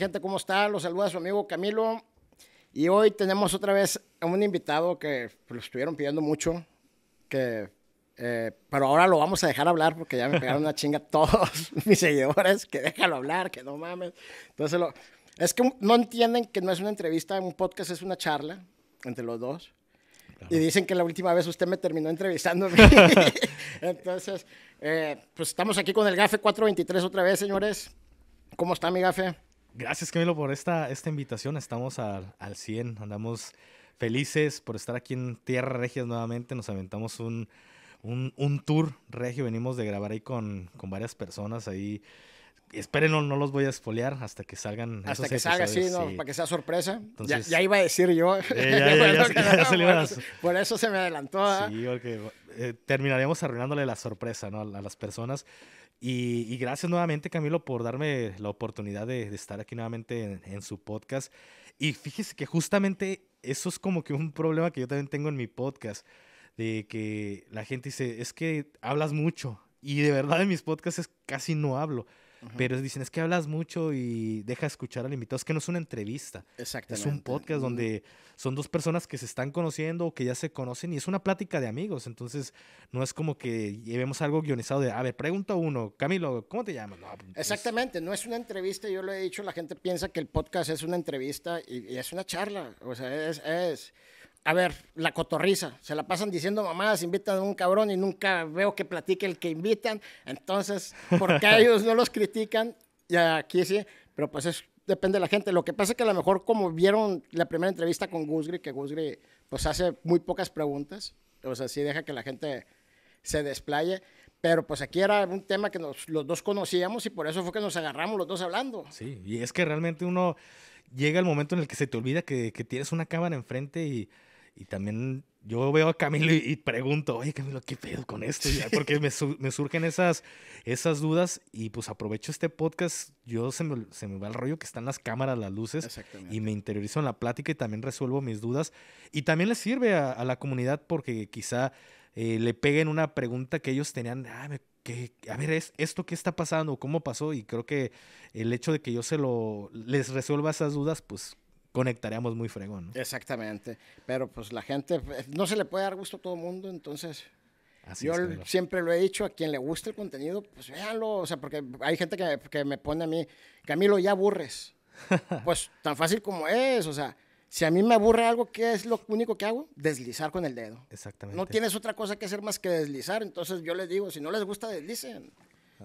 gente? ¿Cómo está? Los saluda su amigo Camilo. Y hoy tenemos otra vez a un invitado que pues, lo estuvieron pidiendo mucho, que, eh, pero ahora lo vamos a dejar hablar porque ya me pegaron una chinga todos mis seguidores, que déjalo hablar, que no mames. Entonces, lo, es que no entienden que no es una entrevista, un podcast es una charla entre los dos. Y dicen que la última vez usted me terminó entrevistando. Entonces, eh, pues estamos aquí con el GAFE 423 otra vez, señores. ¿Cómo está mi GAFE? Gracias, Camilo, por esta, esta invitación. Estamos al, al 100. Andamos felices por estar aquí en Tierra Regias nuevamente. Nos aventamos un, un, un tour regio. Venimos de grabar ahí con, con varias personas ahí. Espérenlo, no los voy a espolear hasta que salgan. Hasta que salga, sí, para que sea sorpresa. ya, iba a decir yo. Por eso se me adelantó. ¿ah? Sí, porque eh, arruinándole la sorpresa ¿no? a las personas. Y, gracias nuevamente, Camilo, por darme la oportunidad de, estar aquí nuevamente en, su podcast. Y fíjese que justamente eso es como que un problema que yo también tengo en mi podcast, de que la gente dice, es que hablas mucho. Y de verdad en mis podcasts es, casi no hablo. Pero dicen, es que hablas mucho y deja escuchar al invitado. Es que no es una entrevista. Exactamente. Es un podcast donde son dos personas que se están conociendo o que ya se conocen y es una plática de amigos. Entonces, no es como que llevemos algo guionizado de, a ver, pregunta uno, Camilo, ¿cómo te llamas? Pues, pues, Exactamente, no es una entrevista. Yo lo he dicho, la gente piensa que el podcast es una entrevista y, es una charla. O sea, es, es a ver, la cotorriza. Se la pasan diciendo mamadas, invitan a un cabrón y nunca veo que platique el que invitan. Entonces, ¿por qué ellos no los critican? Y aquí sí, pero pues es, depende de la gente. Lo que pasa es que a lo mejor como vieron la primera entrevista con Gusgri que Gusgri pues hace muy pocas preguntas, o sea, sí deja que la gente se desplaye. Pero pues aquí era un tema que los dos conocíamos y por eso fue que nos agarramos los dos hablando. Sí, y es que realmente uno llega el momento en el que se te olvida que tienes una cámara enfrente y y también yo veo a Camilo y, pregunto, oye Camilo, ¿qué pedo con esto? Porque me, surgen esas, esas dudas y pues aprovecho este podcast, yo se me, va el rollo que están las cámaras, las luces, y me interiorizo en la plática y también resuelvo mis dudas. Y también les sirve a, la comunidad porque quizá eh, le peguen una pregunta que ellos tenían, ah, a ver, es esto qué está pasando, cómo pasó, y creo que el hecho de que yo se lo les resuelva esas dudas, pues conectaríamos muy fregón. ¿no? Exactamente. Pero pues la gente, eh, no se le puede dar gusto a todo el mundo, entonces... yo siempre lo he dicho, a quien le guste el contenido, pues véanlo, o sea, porque hay gente que, que me pone a mí, Camilo, ya aburres. pues tan fácil como es, o sea, si a mí me aburre algo, ¿qué es lo único que hago? Deslizar con el dedo. Exactamente. No tienes otra cosa que hacer más que deslizar. Entonces yo les digo, si no les gusta, deslicen.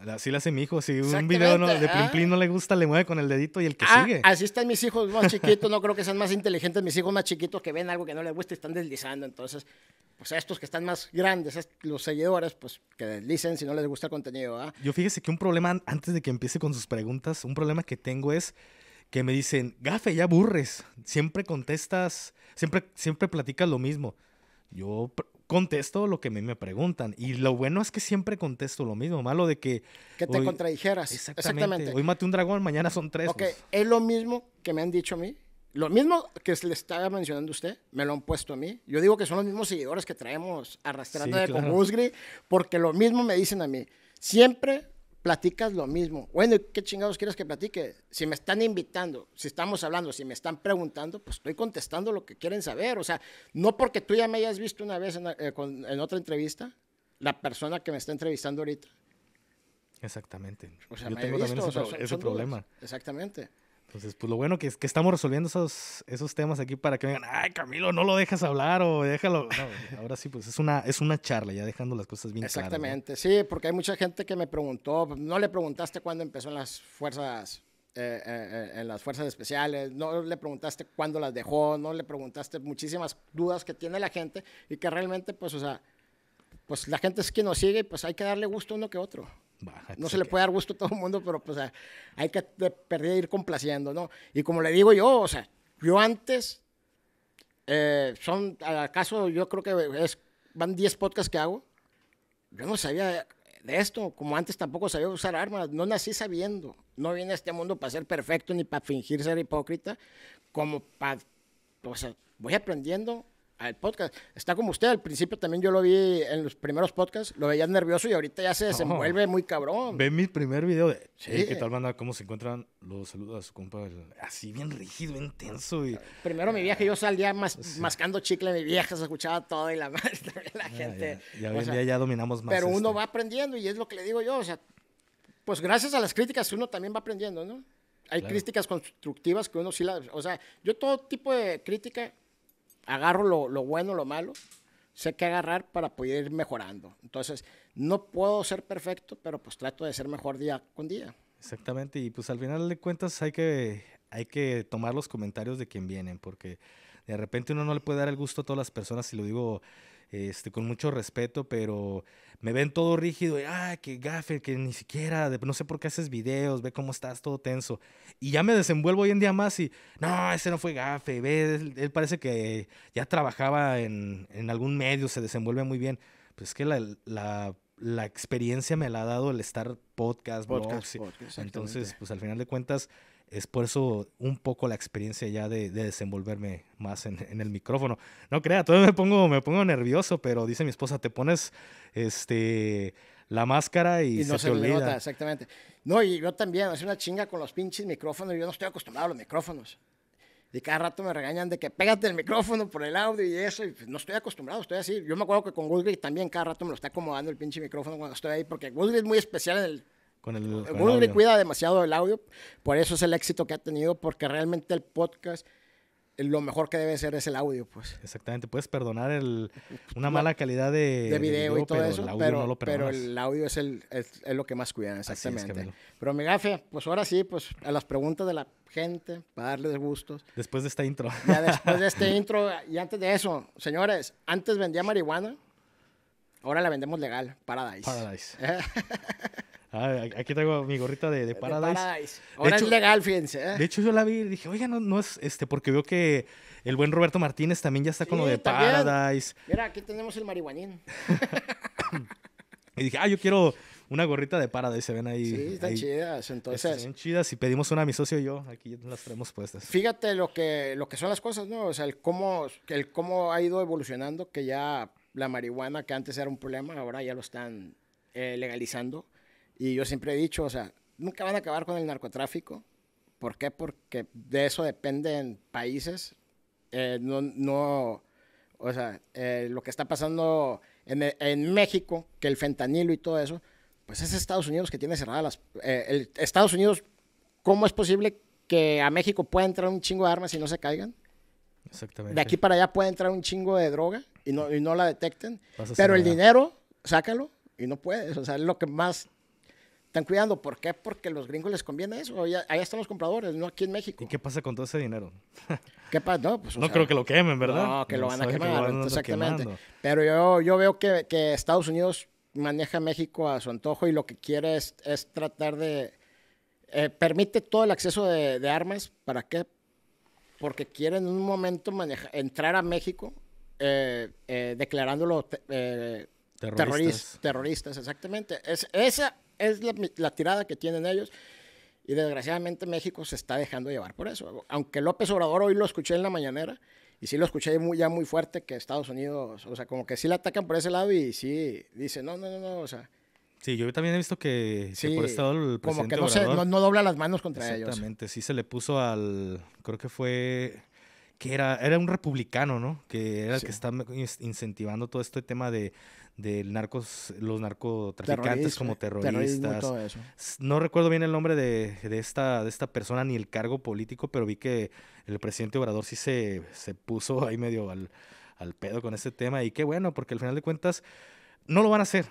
Así le hace mi hijo. Si un video de Plim ah. no le gusta, le mueve con el dedito y el que ah, sigue. Así están mis hijos más chiquitos. No creo que sean más inteligentes mis hijos más chiquitos que ven algo que no les gusta y están deslizando. Entonces, pues estos que están más grandes, los seguidores, pues que deslicen si no les gusta el contenido. ¿ah? Yo fíjese que un problema, antes de que empiece con sus preguntas, un problema que tengo es que me dicen, gafe, ya aburres. Siempre contestas, siempre, siempre platicas lo mismo. Yo contesto lo que a mí me preguntan. Y lo bueno es que siempre contesto lo mismo. Malo de que. Que te contradijeras. Exactamente, Hoy maté un dragón, mañana son tres. Ok, pues. es lo mismo que me han dicho a mí. Lo mismo que le estaba mencionando usted, me lo han puesto a mí. Yo digo que son los mismos seguidores que traemos arrastrando de con porque lo mismo me dicen a mí. Siempre platicas lo mismo. Bueno, ¿qué chingados quieres que platique? Si me están invitando, si estamos hablando, si me están preguntando, pues estoy contestando lo que quieren saber. O sea, no porque tú ya me hayas visto una vez en, eh, otra entrevista, la persona que me está entrevistando ahorita. Exactamente. Yo tengo también ese, problema. Exactamente. Entonces, pues lo bueno que es que estamos resolviendo esos, esos temas aquí para que me digan, ay, Camilo, no lo dejas hablar o déjalo. ahora sí, pues es una, es una charla, ya dejando las cosas bien claras. Exactamente, sí, porque hay mucha gente que me preguntó, no le preguntaste cuándo empezó en las fuerzas eh, eh, eh, en las fuerzas especiales, no le preguntaste cuándo las dejó, no le preguntaste muchísimas dudas que tiene la gente y que realmente, pues, o sea, pues la gente es quien nos sigue y pues hay que darle gusto uno que otro no se le puede dar gusto a todo el mundo, pero pues hay que perder e ir complaciendo, ¿no? Y como le digo yo, o sea, yo antes, eh, son, acaso yo creo que van 10 podcasts que hago, yo no sabía de esto, como antes tampoco sabía usar armas, no nací sabiendo, no vine a este mundo para ser perfecto ni para fingir ser hipócrita, como para, o sea, voy aprendiendo al podcast. Está como usted, al principio también yo lo vi en los primeros podcasts, lo veía nervioso y ahorita ya se desenvuelve oh. muy cabrón. Ve mi primer video de, sí. ¿qué tal banda? ¿Cómo se encuentran? Los saluda a su compa, así bien rígido, intenso, Y, Primero mi vieja, yo salía mascando chicle, mi vieja se escuchaba todo y la la ah, gente. Ya, ya dominamos más. Pero uno este. va aprendiendo y es lo que le digo yo, o sea, pues gracias a las críticas uno también va aprendiendo, ¿no? Hay críticas constructivas que uno sí la, o sea, yo todo tipo de crítica agarro lo, lo bueno, lo malo, sé qué agarrar para poder ir mejorando. Entonces, no puedo ser perfecto, pero pues trato de ser mejor día con día. Exactamente, y pues al final de cuentas hay que, hay que tomar los comentarios de quien vienen, porque de repente uno no le puede dar el gusto a todas las personas, si lo digo este, con mucho respeto, pero me ven todo rígido, y, ah, que gafe, que ni siquiera, no sé por qué haces videos, ve cómo estás todo tenso. Y ya me desenvuelvo hoy en día más y, no, ese no fue gafe, ve, él, parece que ya trabajaba en, algún medio, se desenvuelve muy bien. Pues es que la, experiencia me la ha dado el estar podcast, podcast, Entonces, pues al final de cuentas es por eso un poco la experiencia ya de, desenvolverme más en, el micrófono. No crea, todavía me pongo, me pongo nervioso, pero dice mi esposa, te pones este la máscara y, no se, te olvida. exactamente. No, y yo también, hace una chinga con los pinches micrófonos, yo no estoy acostumbrado a los micrófonos. Y cada rato me regañan de que pégate el micrófono por el audio y eso. Y pues, no estoy acostumbrado, estoy así. Yo me acuerdo que con Google también cada rato me lo está acomodando el pinche micrófono cuando estoy ahí, porque google es muy especial en el uno le cuida demasiado el audio, por eso es el éxito que ha tenido, porque realmente el podcast lo mejor que debe ser es el audio, pues. Exactamente, puedes perdonar el, una mala calidad de, de, video, y todo pero eso, el audio pero, el audio es, el, es, lo que más cuidan, exactamente. pero mi gafe, pues ahora sí, pues a las preguntas de la gente, para darles gustos. Después de esta intro. Ya después de este intro, y antes de eso, señores, antes vendía marihuana, ahora la vendemos legal, Paradise. Paradise. Ah, aquí tengo mi gorrita de, Paradise. Paradise. Ahora es legal, fíjense. ¿eh? De hecho, yo la vi y dije, oiga, no, no es este, porque veo que el buen Roberto Martínez también ya está con lo de Paradise. Mira, aquí tenemos el marihuanín. y dije, ah, yo quiero una gorrita de Paradise, se ven ahí. Sí, están chidas, entonces. Están chidas y pedimos una a mi socio y yo, aquí las tenemos puestas. Fíjate lo que, lo que son las cosas, ¿no? O sea, el cómo, el cómo ha ido evolucionando, que ya la marihuana, que antes era un problema, ahora ya lo están eh, legalizando y yo siempre he dicho, o sea, nunca van a acabar con el narcotráfico. ¿Por qué? Porque de eso dependen países. Eh, no, o sea, eh, lo que está pasando en, México, que el fentanilo y todo eso, pues es Estados Unidos que tiene cerradas las... Eh, Estados Unidos, ¿cómo es posible que a México pueda entrar un chingo de armas y no se caigan? Exactamente. De aquí para allá puede entrar un chingo de droga y no, y no la detecten. Pero el dinero, sácalo y no puedes. O sea, es lo que más están cuidando. ¿por qué? Porque a los gringos les conviene eso. Ahí están los compradores, no aquí en México. ¿Y qué pasa con todo ese dinero? ¿Qué pasa? No, pues, creo que lo quemen, ¿verdad? No, que lo van a quemar, exactamente. Pero yo, yo veo que, Estados Unidos maneja México a su antojo y lo que quiere es, tratar de... Eh, permite todo el acceso de, armas, ¿para qué? Porque quieren en un momento entrar a México eh, eh, declarándolo terroristas. terroristas. exactamente. Es, esa es la, tirada que tienen ellos. Y desgraciadamente México se está dejando llevar por eso. Aunque López Obrador hoy lo escuché en la mañanera, y sí lo escuché muy, ya muy fuerte que Estados Unidos, o sea, como que sí le atacan por ese lado y sí dice, no, no, no, no, o sea. Sí, yo también he visto que, sí, por estado el presidente como que no, dobla las manos contra ellos. Exactamente, sí se le puso al, creo que fue, que era, era un republicano, ¿no? Que era el que está incentivando todo este tema de, de narcos, los narcotraficantes como eh, terroristas. No recuerdo bien el nombre de, esta, de esta persona ni el cargo político, pero vi que el presidente Obrador sí se, puso ahí medio al, pedo con este tema. Y qué bueno, porque al final de cuentas no lo van a hacer.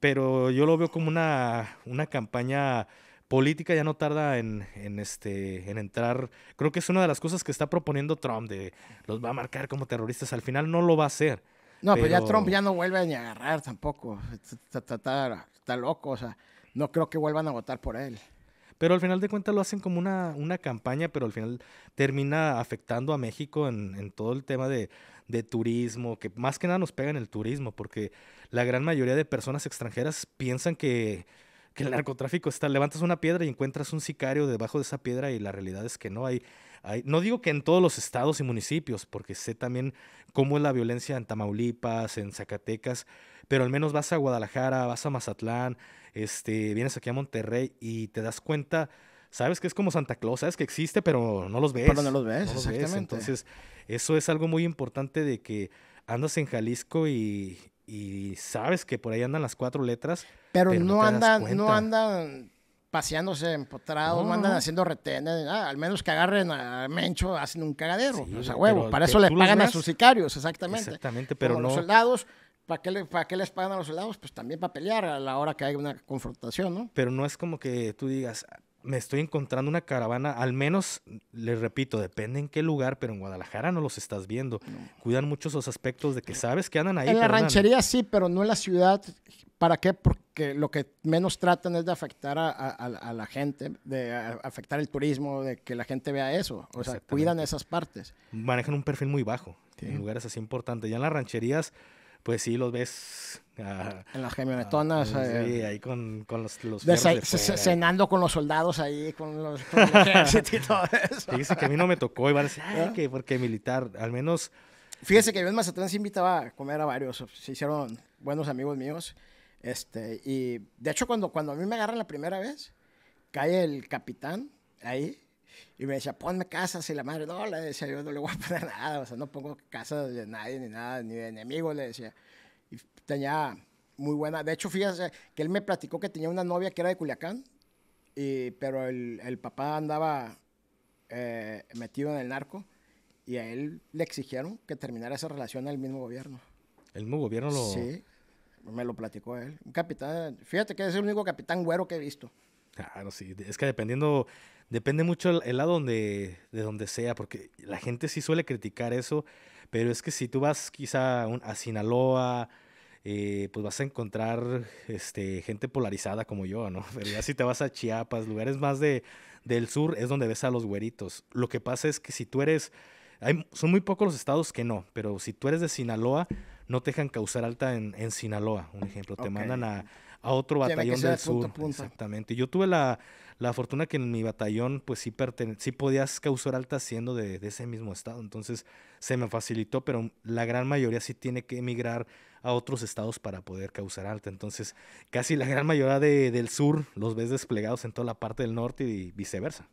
Pero yo lo veo como una, una campaña política ya no tarda en, este, en entrar. Creo que es una de las cosas que está proponiendo Trump, de los va a marcar como terroristas. Al final no lo va a hacer. No, pues pero, ya Trump ya no vuelve a agarrar tampoco. Está, loco, o sea, no creo que vuelvan a votar por él. Pero al final de cuentas lo hacen como una, una campaña, pero al final termina afectando a México en, todo el tema de, turismo, que más que nada nos pega en el turismo, porque la gran mayoría de personas extranjeras piensan que, que el narcotráfico está, levantas una piedra y encuentras un sicario debajo de esa piedra y la realidad es que no hay no digo que en todos los estados y municipios, porque sé también cómo es la violencia en Tamaulipas, en Zacatecas, pero al menos vas a Guadalajara, vas a Mazatlán, este, vienes aquí a Monterrey y te das cuenta, sabes que es como Santa Claus, sabes que existe, pero no los ves. Pero no los ves, Entonces, eso es algo muy importante de que andas en Jalisco y, sabes que por ahí andan las cuatro letras. Pero, pero no, andan, no andan paseándose empotrados, mandan haciendo retenes, eh, ah, al menos que agarren a Mencho, hacen un cagadero, o huevo, para eso le pagan a sus sicarios, exactamente. Exactamente, pero no. soldados, ¿Para qué, ¿Para les pagan a los soldados? Pues también para pelear a la hora que hay una confrontación, ¿no? Pero no es como que tú digas, me estoy encontrando una caravana, al menos, les repito, depende en qué lugar, pero en Guadalajara no los estás viendo. Cuidan mucho esos aspectos de que sabes que andan ahí. En la ranchería sí, pero no en la ciudad. ¿Para qué? Porque que lo que menos tratan es de afectar a, a, la gente, de afectar el turismo, de que la gente vea eso. O sea, cuidan esas partes. Manejan un perfil muy bajo en lugares así importantes. Ya en las rancherías, pues sí, los ves. Ah, en las camionetonas. Ah, sí, eh, ahí con, con los, Cenando con los soldados ahí, con los Fíjese que a mí no me tocó. Y van a decir, que porque militar, al menos... Fíjese que yo en Mazatlán se invitaba a comer a varios. Se hicieron buenos amigos míos. Este, y de hecho, cuando, cuando a mí me agarran la primera vez, cae el capitán ahí y me decía, ponme casas y la madre, no, le decía, yo no le voy a poner nada, o sea, no pongo casas de nadie ni nada, ni de enemigos, le decía. Y tenía muy buena, de hecho, fíjese que él me platicó que tenía una novia que era de Culiacán, pero el, el papá andaba eh, metido en el narco y a él le exigieron que terminara esa relación al mismo gobierno. El mismo gobierno lo... Sí, me lo platicó él. Un capitán, fíjate que es el único capitán güero que he visto. Claro, sí. Es que dependiendo, depende mucho el, lado donde, de donde sea, porque la gente sí suele criticar eso, pero es que si tú vas quizá a Sinaloa, eh, pues vas a encontrar este, gente polarizada como yo, ¿no? Pero ya si te vas a Chiapas, lugares más de, del sur, es donde ves a los güeritos. Lo que pasa es que si tú eres son muy pocos los estados que no, pero si tú eres de Sinaloa, no te dejan causar alta en, Sinaloa, un ejemplo. Te mandan a, otro batallón del sur. Exactamente. Yo tuve la, fortuna que en mi batallón, pues sí, sí podías causar alta siendo de, ese mismo estado. Entonces se me facilitó, pero la gran mayoría sí tiene que emigrar a otros estados para poder causar alta. Entonces casi la gran mayoría del sur los ves desplegados en toda la parte del norte y viceversa.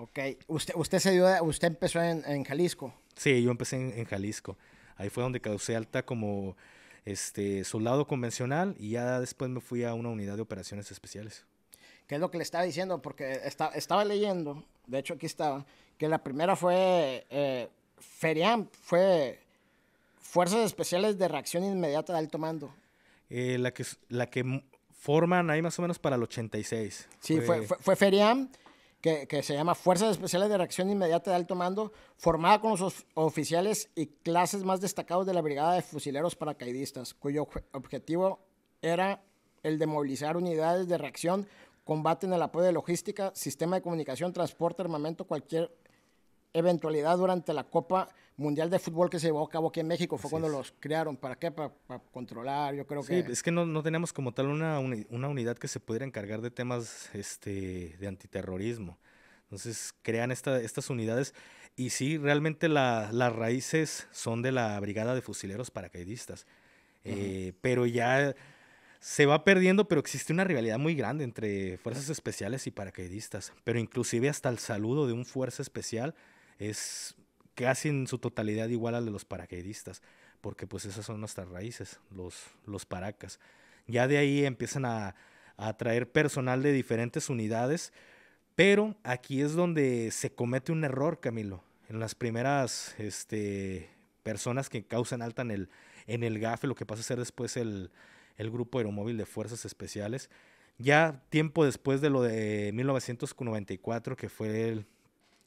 Ok, usted, usted se dio, usted empezó en, en Jalisco. Sí, yo empecé en, Jalisco. Ahí fue donde causé alta como este soldado convencional y ya después me fui a una unidad de operaciones especiales. ¿Qué es lo que le estaba diciendo? Porque está, estaba leyendo, de hecho aquí estaba, que la primera fue eh, Feriam, fue Fuerzas Especiales de Reacción Inmediata de Alto Mando. Eh, la, que, la que forman ahí más o menos para el 86. Sí, fue, fue, fue, fue Feriam que, se llama Fuerzas Especiales de Reacción Inmediata de Alto Mando, formada con los oficiales y clases más destacados de la Brigada de Fusileros Paracaidistas, cuyo objetivo era el de movilizar unidades de reacción, combate en el apoyo de logística, sistema de comunicación, transporte, armamento, cualquier eventualidad durante la Copa Mundial de Fútbol que se llevó a cabo aquí en México. Fue cuando los crearon. ¿Para qué? Para, controlar, yo creo sí, que... es que no, no tenemos como tal una, una, unidad que se pudiera encargar de temas este, de antiterrorismo. Entonces crean esta, estas unidades y sí, realmente la, las raíces son de la Brigada de Fusileros Paracaidistas. Eh, pero ya se va perdiendo, pero existe una rivalidad muy grande entre fuerzas especiales y paracaidistas. Pero inclusive hasta el saludo de un fuerza especial es casi en su totalidad igual al de los paracaidistas, porque pues esas son nuestras raíces, los, los paracas. Ya de ahí empiezan a, atraer personal de diferentes unidades, pero aquí es donde se comete un error, Camilo, en las primeras este, personas que causan alta en el, en el GAFE, lo que pasa a ser después el, el grupo aeromóvil de fuerzas especiales. Ya tiempo después de lo de 1994, que fue el,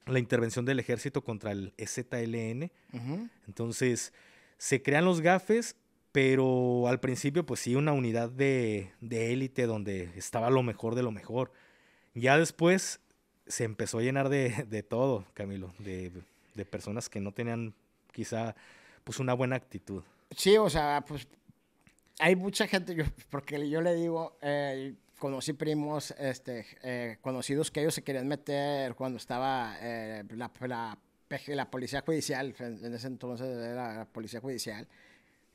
la intervención del ejército contra el EZLN. Entonces, se crean los GAFES, pero al principio, pues sí, una unidad de, de élite donde estaba lo mejor de lo mejor. Ya después se empezó a llenar de, de todo, Camilo, de, de, personas que no tenían quizá pues una buena actitud. Sí, o sea, pues hay mucha gente, yo, porque yo le digo, eh, conocí primos, este, eh, conocidos que ellos se querían meter cuando estaba eh, la, policía judicial, en, ese entonces era la policía judicial.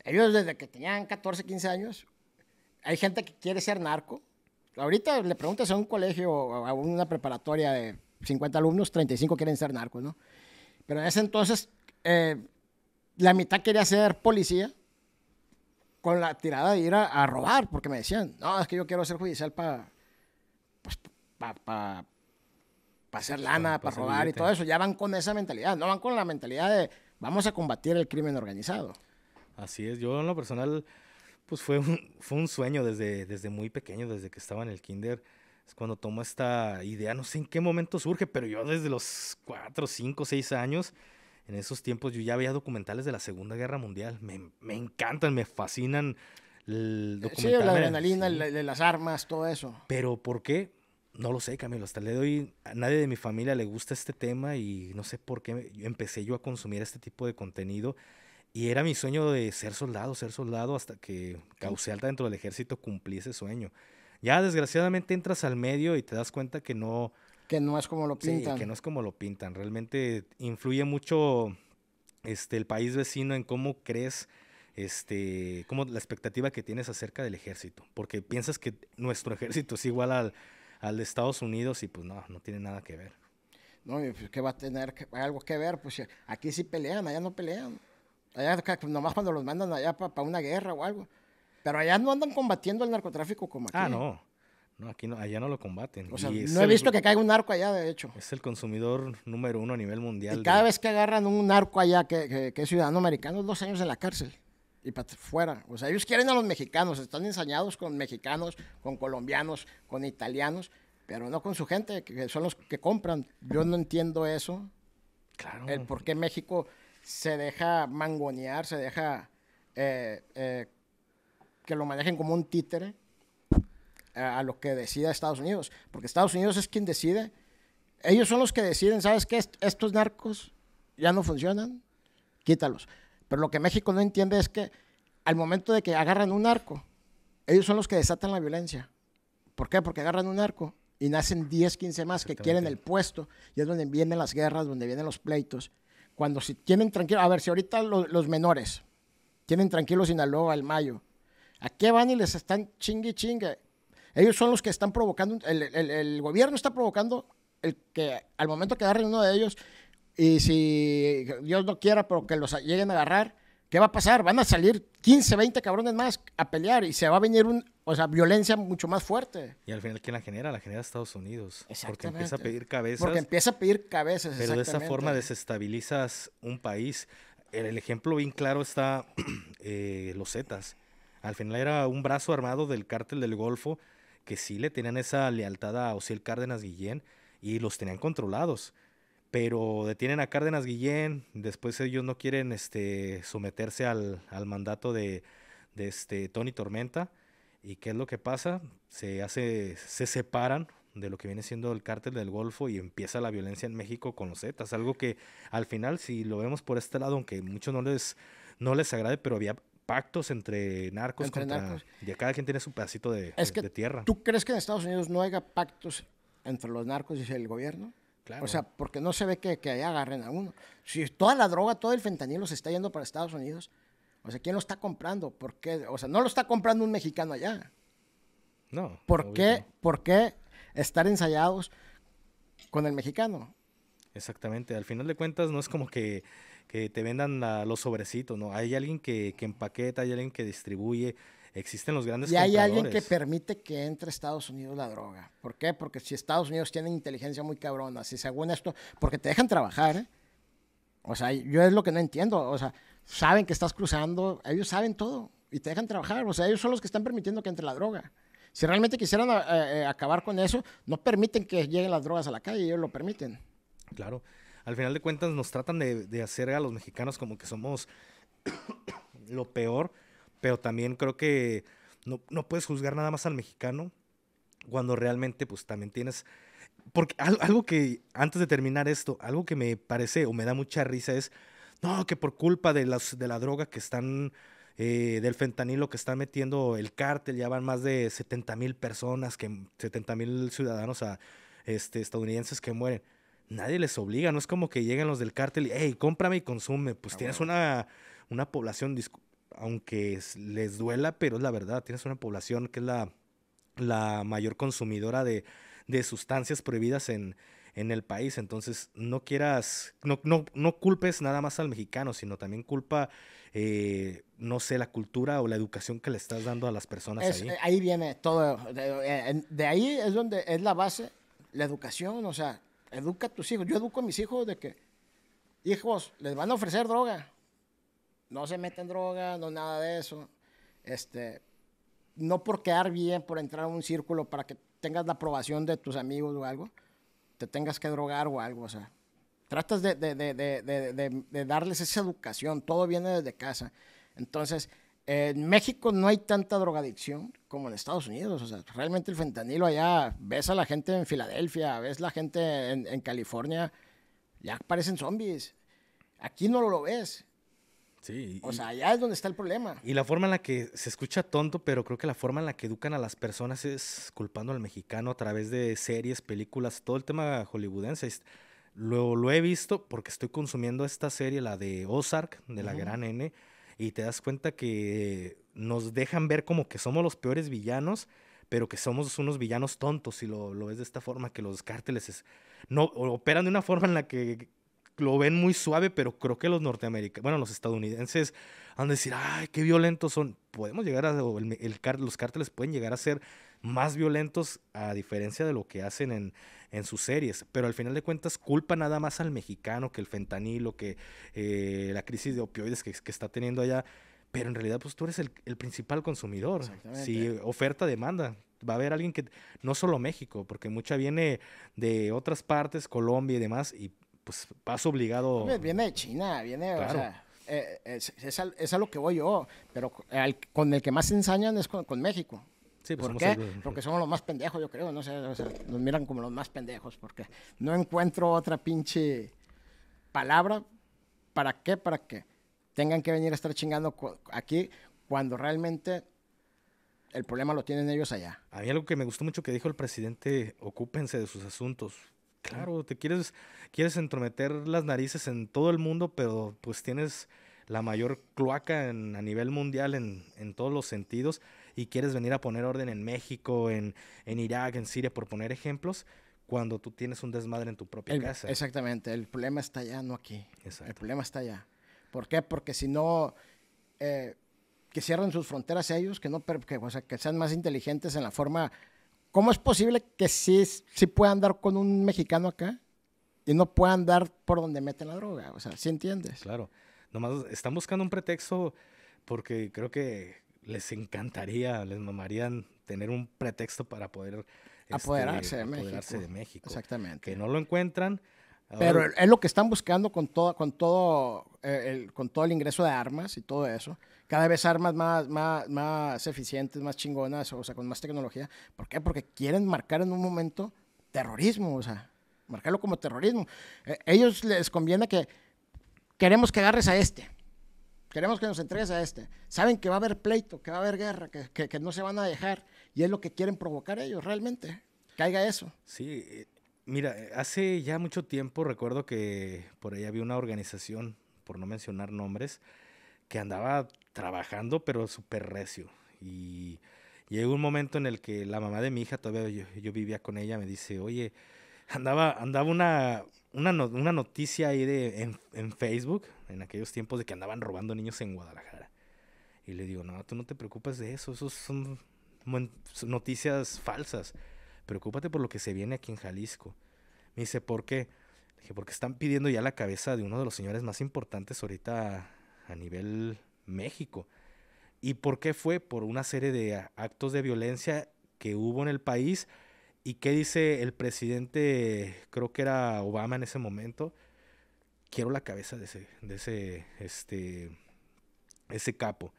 Ellos desde que tenían 14, 15 años, hay gente que quiere ser narco. Ahorita le preguntas a un colegio, o a una preparatoria de 50 alumnos, 35 quieren ser narcos, ¿no? Pero en ese entonces, eh, la mitad quería ser policía con la tirada de ir a, robar, porque me decían, no, es que yo quiero ser judicial para pues, para hacer lana, para robar y todo eso. Ya van con esa mentalidad, no van con la mentalidad de vamos a combatir el crimen organizado. Así es, yo en lo personal, pues fue un, fue un sueño desde, desde muy pequeño, desde que estaba en el kinder. Es cuando tomo esta idea, no sé en qué momento surge, pero yo desde los 4, 5, 6 años en esos tiempos yo ya veía documentales de la Segunda Guerra Mundial. Me, encantan, me fascinan. El eh, eh, sí, la adrenalina, las armas, todo eso. Pero ¿por qué? No lo sé, Camilo. Hasta le doy. A nadie de mi familia le gusta este tema y no sé por qué empecé yo a consumir este tipo de contenido. Y era mi sueño de ser soldado, ser soldado, hasta que causé alta dentro del ejército, cumplí ese sueño. Ya desgraciadamente entras al medio y te das cuenta que no, que no es como lo pintan. Sí, que no es como lo pintan. Realmente influye mucho este, el país vecino en cómo crees, este, cómo la expectativa que tienes acerca del ejército. Porque piensas que nuestro ejército es igual al, al de Estados Unidos y pues no, no tiene nada que ver. No, y pues que va a tener algo que ver, pues aquí sí pelean, allá no pelean. Allá nomás cuando los mandan allá para una guerra o algo. Pero allá no andan combatiendo el narcotráfico como ah, aquí. Ah, no. No, aquí no, allá no lo combaten. no he visto que caiga un arco allá, de hecho. Es el consumidor número uno a nivel mundial. Y cada vez que agarran un narco allá que, es ciudadano americano, dos años en la cárcel y para fuera. O sea, ellos quieren a los mexicanos, están ensañados con mexicanos, con colombianos, con italianos, pero no con su gente, que son los que compran. Yo no entiendo eso. Claro. El por qué México se deja mangonear, se deja eh, eh, que lo manejen como un títere a lo que decida Estados Unidos, porque Estados Unidos es quien decide. Ellos son los que deciden, ¿sabes qué? estos narcos ya no funcionan, quítalos. Pero lo que México no entiende es que al momento de que agarran un narco, ellos son los que desatan la violencia. ¿Por qué? Porque agarran un narco y nacen 10, 15 más que quieren el puesto y es donde vienen las guerras, donde vienen los pleitos. Cuando si tienen tranquilo, a ver, si ahorita los menores tienen tranquilo Sinaloa, el Mayo, ¿a qué van y les están chingue chingue? Ellos son los que están provocando, el, gobierno está provocando el que al momento que agarren uno de ellos, y si Dios no quiera, pero que los lleguen a agarrar, ¿qué va a pasar? Van a salir 15, 20 cabrones más a pelear y se va a venir un, violencia mucho más fuerte. Y al final, ¿quién la genera? La genera Estados Unidos. Porque empieza a pedir cabezas. Porque empieza a pedir cabezas. Pero de esa forma desestabilizas un país. El, ejemplo bien claro está eh, los Zetas. Al final era un brazo armado del cártel del Golfo que sí le tenían esa lealtad a Osiel Cárdenas Guillén y los tenían controlados. Pero detienen a Cárdenas Guillén, después ellos no quieren este, someterse al, mandato de, este, Tony Tormenta. ¿Y qué es lo que pasa? Se, hace, se separan de lo que viene siendo el cártel del Golfo y empieza la violencia en México con los Zetas. Algo que al final, si lo vemos por este lado, aunque muchos no les, no les agrade, pero había pactos entre narcos contra, Y cada quien tiene su pedacito de, tierra. ¿Tú crees que en Estados Unidos no haya pactos entre los narcos y el gobierno? Claro. O sea, porque no se ve que, que allá agarren a uno. Si toda la droga, todo el fentanilo se está yendo para Estados Unidos, o sea, ¿quién lo está comprando? ¿Por O sea, no lo está comprando un mexicano allá. No. ¿Por qué, no. ¿Por qué estar ensayados con el mexicano? Exactamente. Al final de cuentas, no es como que que te vendan los sobrecitos, ¿no? Hay alguien que, empaqueta, hay alguien que distribuye, existen los grandes Y hay alguien que permite que entre a Estados Unidos la droga. ¿Por qué? Porque si Estados Unidos tienen inteligencia muy cabrona, si según esto, porque te dejan trabajar, ¿eh? O sea, yo es lo que no entiendo, o sea, saben que estás cruzando, ellos saben todo y te dejan trabajar, o sea, ellos son los que están permitiendo que entre la droga. Si realmente quisieran eh, eh, acabar con eso, no permiten que lleguen las drogas a la calle, ellos lo permiten. Claro al final de cuentas nos tratan de, hacer a los mexicanos como que somos lo peor, pero también creo que no, puedes juzgar nada más al mexicano cuando realmente pues también tienes... Porque algo que, antes de terminar esto, algo que me parece o me da mucha risa es, no, que por culpa de, las, de la droga que están, eh, del fentanilo que están metiendo el cártel, ya van más de 70 mil personas, que, 70 mil ciudadanos a, este, estadounidenses que mueren nadie les obliga, no es como que lleguen los del cártel y, hey, cómprame y consume. Pues ah, tienes una, una población, aunque les duela, pero es la verdad, tienes una población que es la, la mayor consumidora de, sustancias prohibidas en, en el país. Entonces, no quieras, no, no, no, culpes nada más al mexicano, sino también culpa, eh, no sé, la cultura o la educación que le estás dando a las personas. ahí. Eh, ahí. viene todo. Eh, de, ahí es donde es la base, la educación, o sea, educa a tus hijos. Yo educo a mis hijos de que, hijos, les van a ofrecer droga. No se meten droga, no nada de eso. Este, no por quedar bien, por entrar a un círculo para que tengas la aprobación de tus amigos o algo, te tengas que drogar o algo, o sea. Tratas de, de darles esa educación, todo viene desde casa. Entonces, en México no hay tanta drogadicción como en Estados Unidos. O sea, realmente el fentanilo allá, ves a la gente en Filadelfia, ves la gente en, California, ya parecen zombies. Aquí no lo ves. Sí. O sea, allá es donde está el problema. Y la forma en la que se escucha tonto, pero creo que la forma en la que educan a las personas es culpando al mexicano a través de series, películas, todo el tema hollywoodense. Lo, lo he visto porque estoy consumiendo esta serie, la de Ozark, de la gran N y te das cuenta que nos dejan ver como que somos los peores villanos, pero que somos unos villanos tontos, si lo, lo ves de esta forma, que los cárteles no, operan de una forma en la que lo ven muy suave, pero creo que los norteamericanos, bueno, los estadounidenses han de decir, ay, qué violentos son. Podemos llegar a, o los cárteles pueden llegar a ser más violentos a diferencia de lo que hacen en, en sus series. Pero al final de cuentas culpa nada más al mexicano que el fentanilo, que eh, la crisis de opioides que, está teniendo allá. Pero en realidad, pues tú eres el, principal consumidor. Si oferta, demanda. Va a haber alguien que, no solo México, porque mucha viene de otras partes, Colombia y demás, y pues vas obligado. Viene de China, viene, o sea, eh, es, a, lo que voy yo, pero con el que más ensañan es con México. Sí, pues porque somos los más pendejos, yo creo, no nos miran como los más pendejos, porque no encuentro otra pinche palabra. ¿Para qué? ¿Para qué? Tengan que venir a estar chingando aquí cuando realmente el problema lo tienen ellos allá. Había algo que me gustó mucho que dijo el presidente, ocúpense de sus asuntos. Claro, te quieres, quieres entrometer las narices en todo el mundo, pero pues tienes la mayor cloaca a nivel mundial en, en todos los sentidos y quieres venir a poner orden en México, en, en Irak, en Siria, por poner ejemplos, cuando tú tienes un desmadre en tu propia casa. Exactamente, el problema está allá, no aquí. Exacto. El problema está allá. ¿Por qué? Porque si no, eh, que cierren sus fronteras ellos, que, no, que, o sea, que sean más inteligentes en la forma... ¿Cómo es posible que sí, sí puedan andar con un mexicano acá y no puedan dar por donde meten la droga? O sea, ¿sí entiendes? Claro. Nomás están buscando un pretexto porque creo que les encantaría, les mamarían tener un pretexto para poder este, apoderarse, de, México. Exactamente. Que no lo encuentran. Pero es lo que están buscando con todo, con todo, eh, el, con todo el ingreso de armas y todo eso. Cada vez armas más, más, más eficientes, más chingonas, o sea, con más tecnología. ¿Por qué? Porque quieren marcar en un momento terrorismo, o sea, marcarlo como terrorismo. Eh, ellos les conviene que queremos que agarres a este queremos que nos entregues a este. Saben que va a haber pleito, que va a haber guerra, que, que, no se van a dejar. Y es lo que quieren provocar ellos realmente. Caiga eso. Sí, eh, mira, eh, hace ya mucho tiempo recuerdo que por ahí había una organización, por no mencionar nombres, que andaba trabajando, pero súper recio. Y llegó un momento en el que la mamá de mi hija, todavía yo, yo vivía con ella, me dice, oye, andaba, andaba una, una, una noticia ahí de, en, Facebook, en aquellos tiempos de que andaban robando niños en Guadalajara. Y le digo, no, tú no te preocupes de eso, eso son noticias falsas. Preocúpate por lo que se viene aquí en Jalisco. Me dice, ¿por qué? Le dije, porque están pidiendo ya la cabeza de uno de los señores más importantes ahorita a nivel México. ¿Y por qué fue? Por una serie de actos de violencia que hubo en el país ¿Y qué dice el presidente, creo que era Obama en ese momento? Quiero la cabeza de ese, de ese, este, ese capo.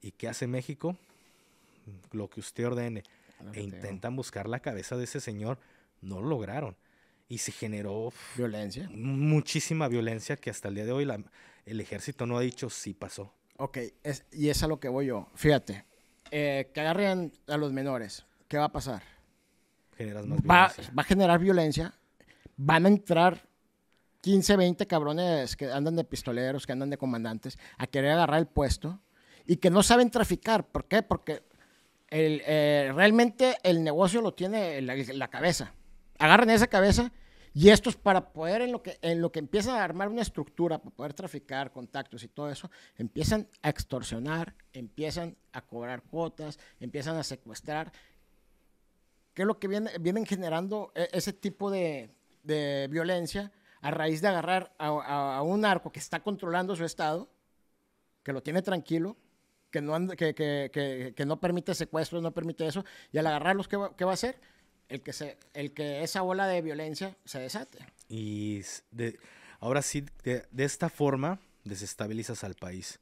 ¿Y qué hace México? Lo que usted ordene. Ah, e intentan buscar la cabeza de ese señor. No lo lograron. Y se generó... Violencia. Muchísima violencia que hasta el día de hoy el ejército no ha dicho si pasó. Ok, y es a lo que voy yo. Fíjate, eh, que agarren a los menores. ¿Qué va a pasar? más va, va, a generar violencia. Van a entrar 15, 20 cabrones que andan de pistoleros, que andan de comandantes, a querer agarrar el puesto y que no saben traficar. ¿Por qué? Porque el, eh, realmente el negocio lo tiene la, la cabeza. Agarran esa cabeza y esto es para poder, en lo, que, en lo que empiezan a armar una estructura, para poder traficar contactos y todo eso, empiezan a extorsionar, empiezan a cobrar cuotas, empiezan a secuestrar ¿Qué es lo que viene, vienen generando e, ese tipo de, violencia a raíz de agarrar a, un arco que está controlando su estado, que lo tiene tranquilo, que no, no permite secuestros, no permite eso, y al agarrarlos, ¿qué va, a hacer? El que, se, esa ola de violencia se desate. Y ahora sí, de, esta forma desestabilizas al país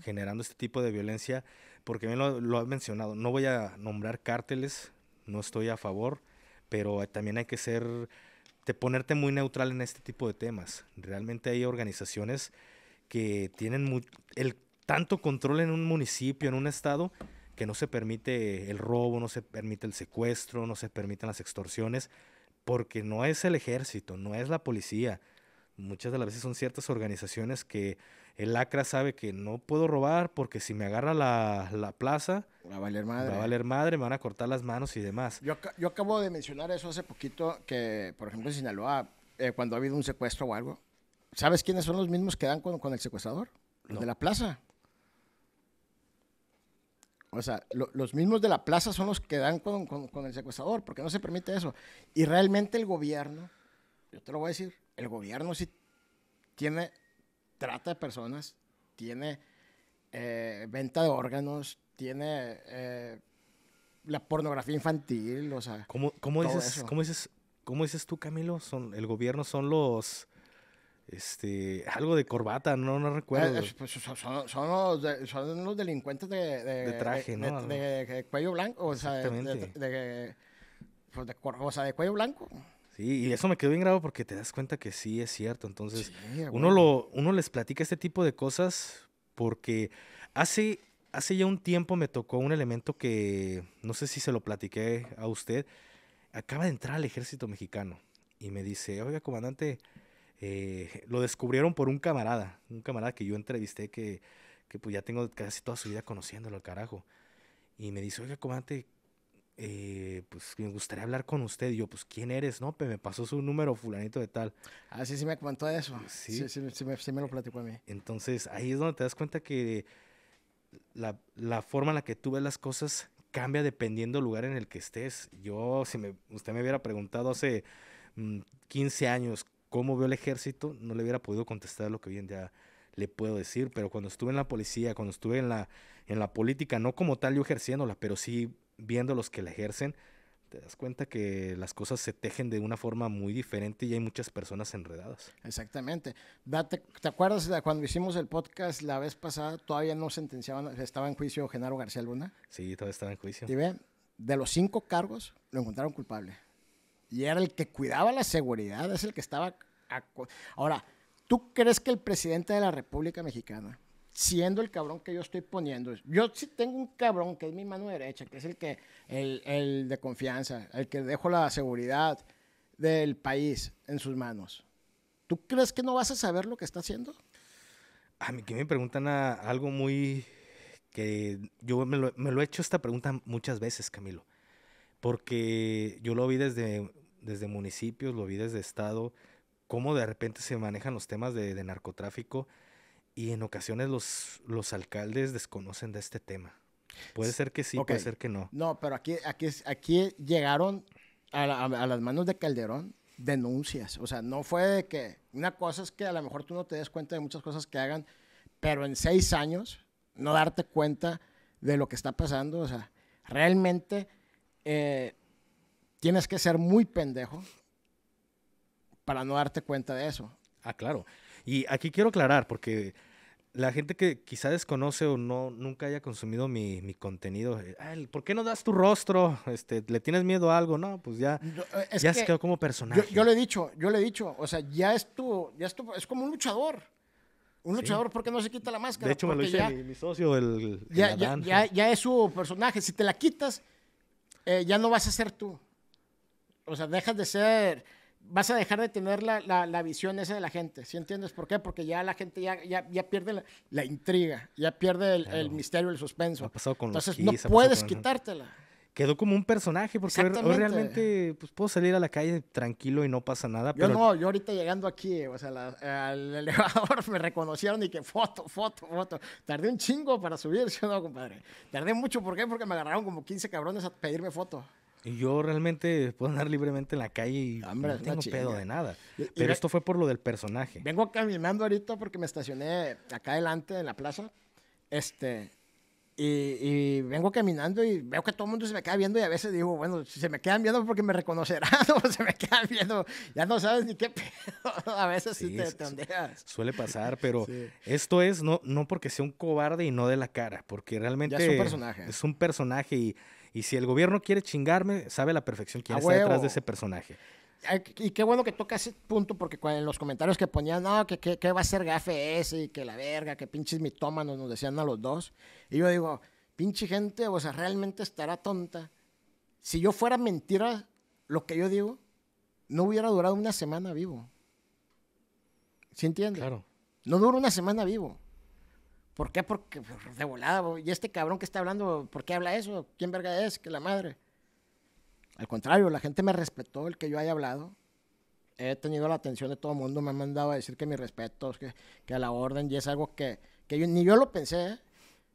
generando este tipo de violencia, porque bien lo, lo mencionado, no voy a nombrar cárteles, no estoy a favor, pero también hay que ser, de ponerte muy neutral en este tipo de temas. Realmente hay organizaciones que tienen el tanto control en un municipio, en un estado, que no se permite el robo, no se permite el secuestro, no se permiten las extorsiones, porque no es el ejército, no es la policía. Muchas de las veces son ciertas organizaciones que el lacra sabe que no puedo robar porque si me agarra la, la plaza... Va a valer madre. Va a valer madre, me van a cortar las manos y demás. Yo, acabo de mencionar eso hace poquito, que por ejemplo en Sinaloa, eh, cuando ha habido un secuestro o algo, ¿sabes quiénes son los mismos que dan con, el secuestrador? Los de la plaza. O sea, los mismos de la plaza son los que dan con, con, el secuestrador, porque no se permite eso. Y realmente el gobierno, yo te lo voy a decir, el gobierno sí tiene trata de personas, tiene eh, venta de órganos, tiene eh, la pornografía infantil, o sea. ¿Cómo, dices, ¿cómo, dices, cómo tú, Camilo? Son, el gobierno son los. Este, algo de corbata, no, no recuerdo. Eh, pues, son, son, los son, los delincuentes de, traje, De, cuello blanco, o sea, de, pues, o sea, de cuello blanco y eso me quedó bien grabado porque te das cuenta que sí es cierto. Entonces, uno, lo, uno les platica este tipo de cosas porque hace, hace ya un tiempo me tocó un elemento que no sé si se lo platiqué a usted. Acaba de entrar al ejército mexicano y me dice, oiga, comandante, eh, lo descubrieron por un camarada, un camarada que yo entrevisté que, pues ya tengo casi toda su vida conociéndolo al carajo. Y me dice, oiga, comandante, eh, pues me gustaría hablar con usted. yo, pues, ¿quién eres? No, me pasó su número, fulanito de tal. Ah, sí, sí me comentó eso. Sí, sí, me, lo platicó a mí. Entonces, ahí es donde te das cuenta que la, forma en la que tú ves las cosas cambia dependiendo del lugar en el que estés. Yo, si me, usted me hubiera preguntado hace 15 mm, años cómo veo el ejército, no le hubiera podido contestar lo que bien ya le puedo decir, pero cuando estuve en la policía, cuando estuve en la, en la política, no como tal yo ejerciéndola, pero sí viendo los que la ejercen, te das cuenta que las cosas se tejen de una forma muy diferente y hay muchas personas enredadas. Exactamente. ¿Te, acuerdas de cuando hicimos el podcast la vez pasada? Todavía no sentenciaban, estaba en juicio Genaro García Luna. Sí, todavía estaba en juicio. Y ve, de los cinco cargos lo encontraron culpable. Y era el que cuidaba la seguridad, es el que estaba... Ahora, ¿tú crees que el presidente de la República Mexicana siendo el cabrón que yo estoy poniendo. Yo sí tengo un cabrón que es mi mano derecha, que es el que, el, el de confianza, el que dejo la seguridad del país en sus manos. ¿Tú crees que no vas a saber lo que está haciendo? A mí que me preguntan algo muy que yo me lo, he hecho esta pregunta muchas veces, Camilo, porque yo lo vi desde, desde municipios, lo vi desde estado, cómo de repente se manejan los temas de narcotráfico y en ocasiones los, los alcaldes desconocen de este tema. Puede ser que sí, puede ser que no. No, pero aquí, aquí, aquí llegaron a, las manos de Calderón denuncias. O sea, no fue de que. Una cosa es que a lo mejor tú no te des cuenta de muchas cosas que hagan, pero en seis años no darte cuenta de lo que está pasando. O sea, realmente eh, tienes que ser muy pendejo para no darte cuenta de eso. Ah, claro. Y aquí quiero aclarar, porque la gente que quizá desconoce o no nunca haya consumido mi, contenido, eh, ah, ¿por qué no das tu rostro? Este, ¿Le tienes miedo a algo? No, pues ya, eh, se quedó como personaje. Yo, le he dicho, yo le he dicho, o sea, ya es tu, ya es, es como un luchador. Un luchador, ¿por qué no se quita la máscara? De hecho, me lo dice mi, socio, el, ya, ya, es su personaje. Si te la quitas, eh, ya no vas a ser tú. O sea, dejas de ser vas a dejar de tener la, la, la, visión esa de la gente, ¿sí entiendes por qué? Porque ya la gente ya, ya, ya pierde la, intriga, ya pierde el, el misterio, el suspenso. Ha pasado con Entonces los keys, no puedes quitártela. Quedó como un personaje, porque hoy realmente pues, puedo salir a la calle tranquilo y no pasa nada. Yo no, yo ahorita llegando aquí, o sea, al elevador me reconocieron y que foto, foto, foto. Tardé un chingo para subir, ¿sí o no, compadre? Tardé mucho, ¿por qué? Porque me agarraron como 15 cabrones a pedirme foto. Y yo realmente puedo andar libremente en la calle y ah, no tengo pedo de nada. Pero esto fue por lo del personaje. Vengo caminando ahorita porque me estacioné acá adelante en la plaza. Este. Y, vengo caminando y veo que todo el mundo se me queda viendo y a veces digo, bueno, si se me quedan viendo porque me reconocerán o se me quedan viendo, ya no sabes ni qué pedo. A veces sí, te ondeas. Suele pasar, pero esto es no, no porque sea un cobarde y no de la cara, porque realmente es un personaje. Es un personaje y y si el gobierno quiere chingarme, sabe la perfección quién está detrás de ese personaje. Y qué bueno que toca ese punto, porque en los comentarios que ponían, no, que, va a ser gafe ese y que la verga, que pinches mitómanos nos decían a los dos. Y yo digo, pinche gente, o sea, realmente estará tonta. Si yo fuera mentira lo que yo digo, no hubiera durado una semana vivo. ¿Sí entiende? Claro. No dura una semana vivo. ¿Por qué? Porque pues, de volada, y este cabrón que está hablando, ¿por qué habla eso? ¿Quién verga es? Que la madre. Al contrario, la gente me respetó el que yo haya hablado. He tenido la atención de todo el mundo, me han mandado a decir que mis respetos, que, a la orden, y es algo que, que yo, ni yo lo pensé, ¿eh?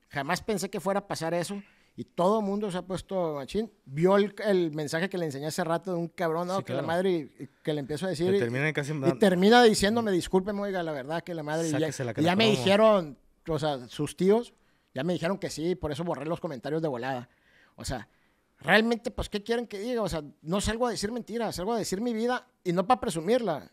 jamás pensé que fuera a pasar eso. Y todo el mundo se ha puesto machín. Vio el, mensaje que le enseñé hace rato de un cabrón, ¿no? que la madre, que le empiezo a decir. y, termina casi y, termina diciéndome, discúlpeme, oiga, la verdad que la madre. Y ya me dijeron, o sea, sus tíos ya me dijeron que sí, por eso borré los comentarios de volada. O sea, realmente, pues, ¿qué quieren que diga? O sea, no salgo a decir mentiras, salgo a decir mi vida y no para presumirla.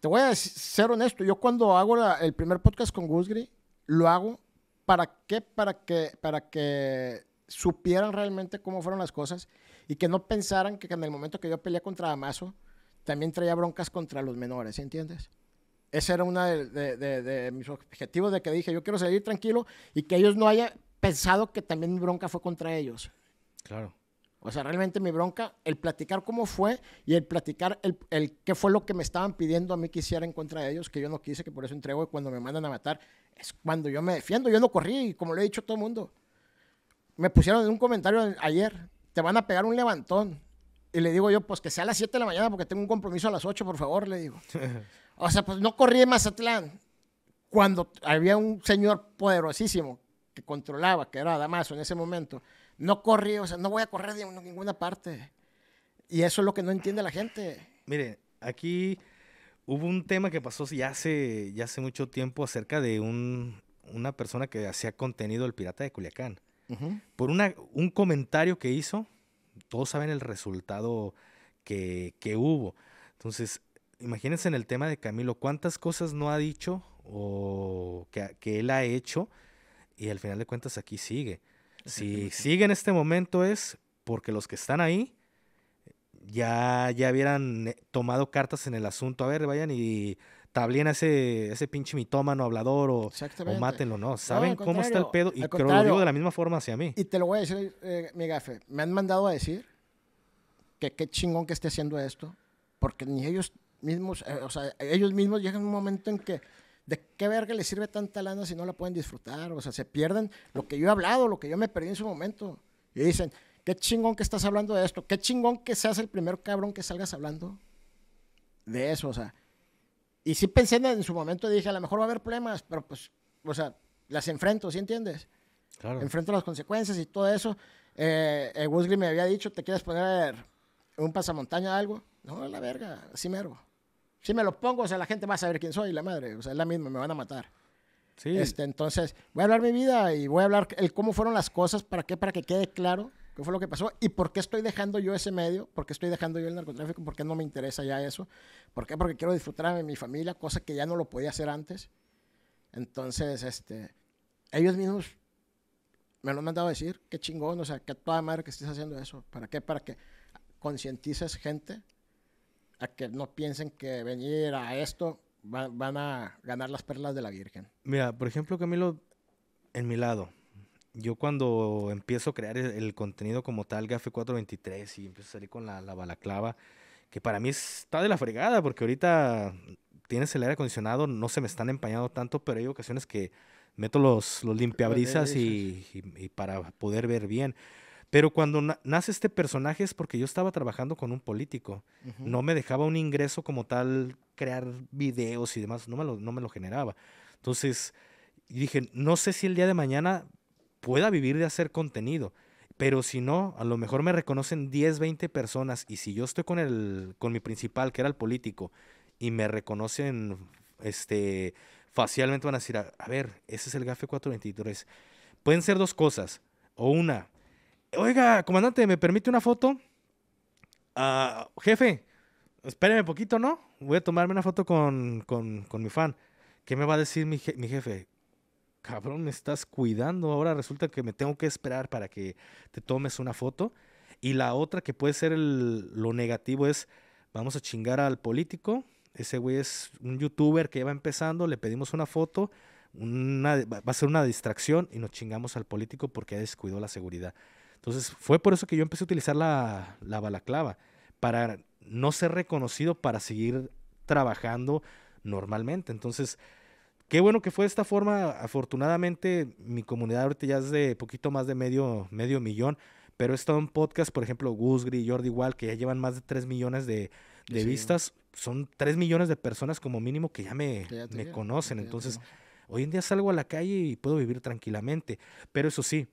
Te voy a ser honesto, yo cuando hago el primer podcast con Gusgri, lo hago para qué? Para que, para que supieran realmente cómo fueron las cosas y que no pensaran que en el momento que yo peleé contra Amazo, también traía broncas contra los menores, ¿entiendes? Ese era uno de, mis objetivos de que dije, yo quiero seguir tranquilo y que ellos no hayan pensado que también mi bronca fue contra ellos. Claro. O sea, realmente mi bronca, el platicar cómo fue y el platicar el, qué fue lo que me estaban pidiendo a mí que hiciera en contra de ellos, que yo no quise, que por eso entrego y cuando me mandan a matar, es cuando yo me defiendo, yo no corrí, como lo he dicho todo el mundo. Me pusieron en un comentario ayer, te van a pegar un levantón. Y le digo yo, pues que sea a las 7 de la mañana porque tengo un compromiso a las 8, por favor, le digo. O sea, pues no corrí en Mazatlán cuando había un señor poderosísimo que controlaba, que era Damaso en ese momento. No corrí, o sea, no voy a correr de ninguna parte. Y eso es lo que no entiende la gente. Mire, aquí hubo un tema que pasó ya hace, hace mucho tiempo acerca de una persona que hacía contenido el Pirata de Culiacán. Por una, un comentario que hizo, todos saben el resultado que, que hubo. Entonces, imagínense en el tema de Camilo, cuántas cosas no ha dicho o que, él ha hecho y al final de cuentas aquí sigue. Si sigue en este momento es porque los que están ahí ya, ya hubieran eh, tomado cartas en el asunto. A ver, vayan y tablien a ese, ese pinche mitómano hablador o, mátenlo, ¿no? Saben cómo está el pedo y creo lo digo de la misma forma hacia mí. Y te lo voy a decir, eh, mi gafe, me han mandado a decir que qué chingón que esté haciendo esto, porque ni ellos mismos, eh, o sea, ellos mismos llegan a un momento en que, ¿de qué verga les sirve tanta lana si no la pueden disfrutar? O sea, se pierden lo que yo he hablado, lo que yo me perdí en su momento. Y dicen, qué chingón que estás hablando de esto, qué chingón que seas el primer cabrón que salgas hablando de eso, o sea. Y sí pensé en, su momento, dije, a lo mejor va a haber problemas, pero pues, o sea, las enfrento, ¿sí entiendes? Claro. Enfrento las consecuencias y todo eso. Eh, eh me había dicho, ¿te quieres poner un pasamontaña o algo? No, la verga, así mero. Si me lo pongo, o sea, la gente va a saber quién soy, la madre. O sea, es la misma, me van a matar. Sí. Este, entonces, voy a hablar mi vida y voy a hablar el cómo fueron las cosas, para qué, para que quede claro qué fue lo que pasó y por qué estoy dejando yo ese medio, por qué estoy dejando yo el narcotráfico, por qué no me interesa ya eso, por qué, porque quiero disfrutar de mi familia, cosa que ya no lo podía hacer antes. Entonces, este, ellos mismos me lo han mandado a decir, qué chingón, o sea, que toda madre que estés haciendo eso, ¿para qué? Para que concientices gente a que no piensen que venir a esto van a ganar las perlas de la Virgen. Mira, por ejemplo, Camilo, en mi lado, yo cuando empiezo a crear el, contenido como tal, Gafe 423, y empiezo a salir con la, la balaclava, que para mí está de la fregada, porque ahorita tienes el aire acondicionado, no se me están empañando tanto, pero hay ocasiones que meto los, los limpiabrisas y, y, para poder ver bien. Pero cuando nace este personaje es porque yo estaba trabajando con un político. No me dejaba un ingreso como tal, crear videos y demás, no me lo, no me lo generaba. Entonces dije, no sé si el día de mañana pueda vivir de hacer contenido. Pero si no, a lo mejor me reconocen 10, 20 personas y si yo estoy con el con mi principal, que era el político, y me reconocen este facialmente van a decir, a, a ver, ese es el GAFE 423. Pueden ser dos cosas, o una, Oiga, comandante, ¿me permite una foto? Jefe, ah, jefe, espéreme poquito, ¿no? Voy a tomarme una foto con, mi fan. ¿Qué me va a decir mi, jefe? Cabrón, me estás cuidando. Ahora resulta que me tengo que esperar para que te tomes una foto. Y la otra que puede ser lo negativo es, vamos a chingar al político. Ese güey es un youtuber que va empezando, le pedimos una foto, una, va a ser una distracción y nos chingamos al político porque descuidó la seguridad. Entonces fue por eso que yo empecé a utilizar la, balaclava, para no ser reconocido, para seguir trabajando normalmente. Entonces, qué bueno que fue de esta forma. Afortunadamente, mi comunidad ahorita ya es de poquito más de medio, medio millón, pero he estado en podcast, por ejemplo, Gusgri, Jordi Wall, que ya llevan más de 3 millones de, de vistas. Son 3 millones de personas como mínimo que ya me, conocen. Entonces, hoy en día salgo a la calle y puedo vivir tranquilamente. Pero eso sí,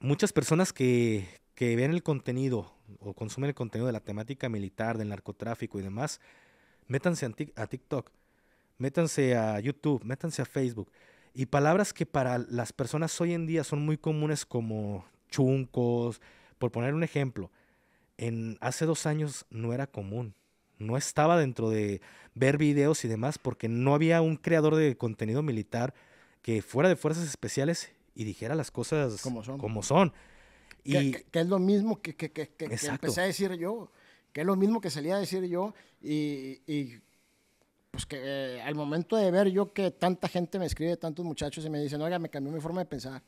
muchas personas que, ven el contenido o consumen el contenido de la temática militar, del narcotráfico y demás, métanse a TikTok, métanse a YouTube, métanse a Facebook. Y palabras que para las personas hoy en día son muy comunes como chuncos, por poner un ejemplo, en hace dos años no era común. No estaba dentro de ver videos y demás porque no había un creador de contenido militar que fuera de fuerzas especiales y dijera las cosas como son. Como son. Y, que, es lo mismo que, que, que empecé a decir yo, que es lo mismo que salía a decir yo y, y pues que eh, al momento de ver yo que tanta gente me escribe, tantos muchachos y me dicen, oiga, me cambió mi forma de pensar.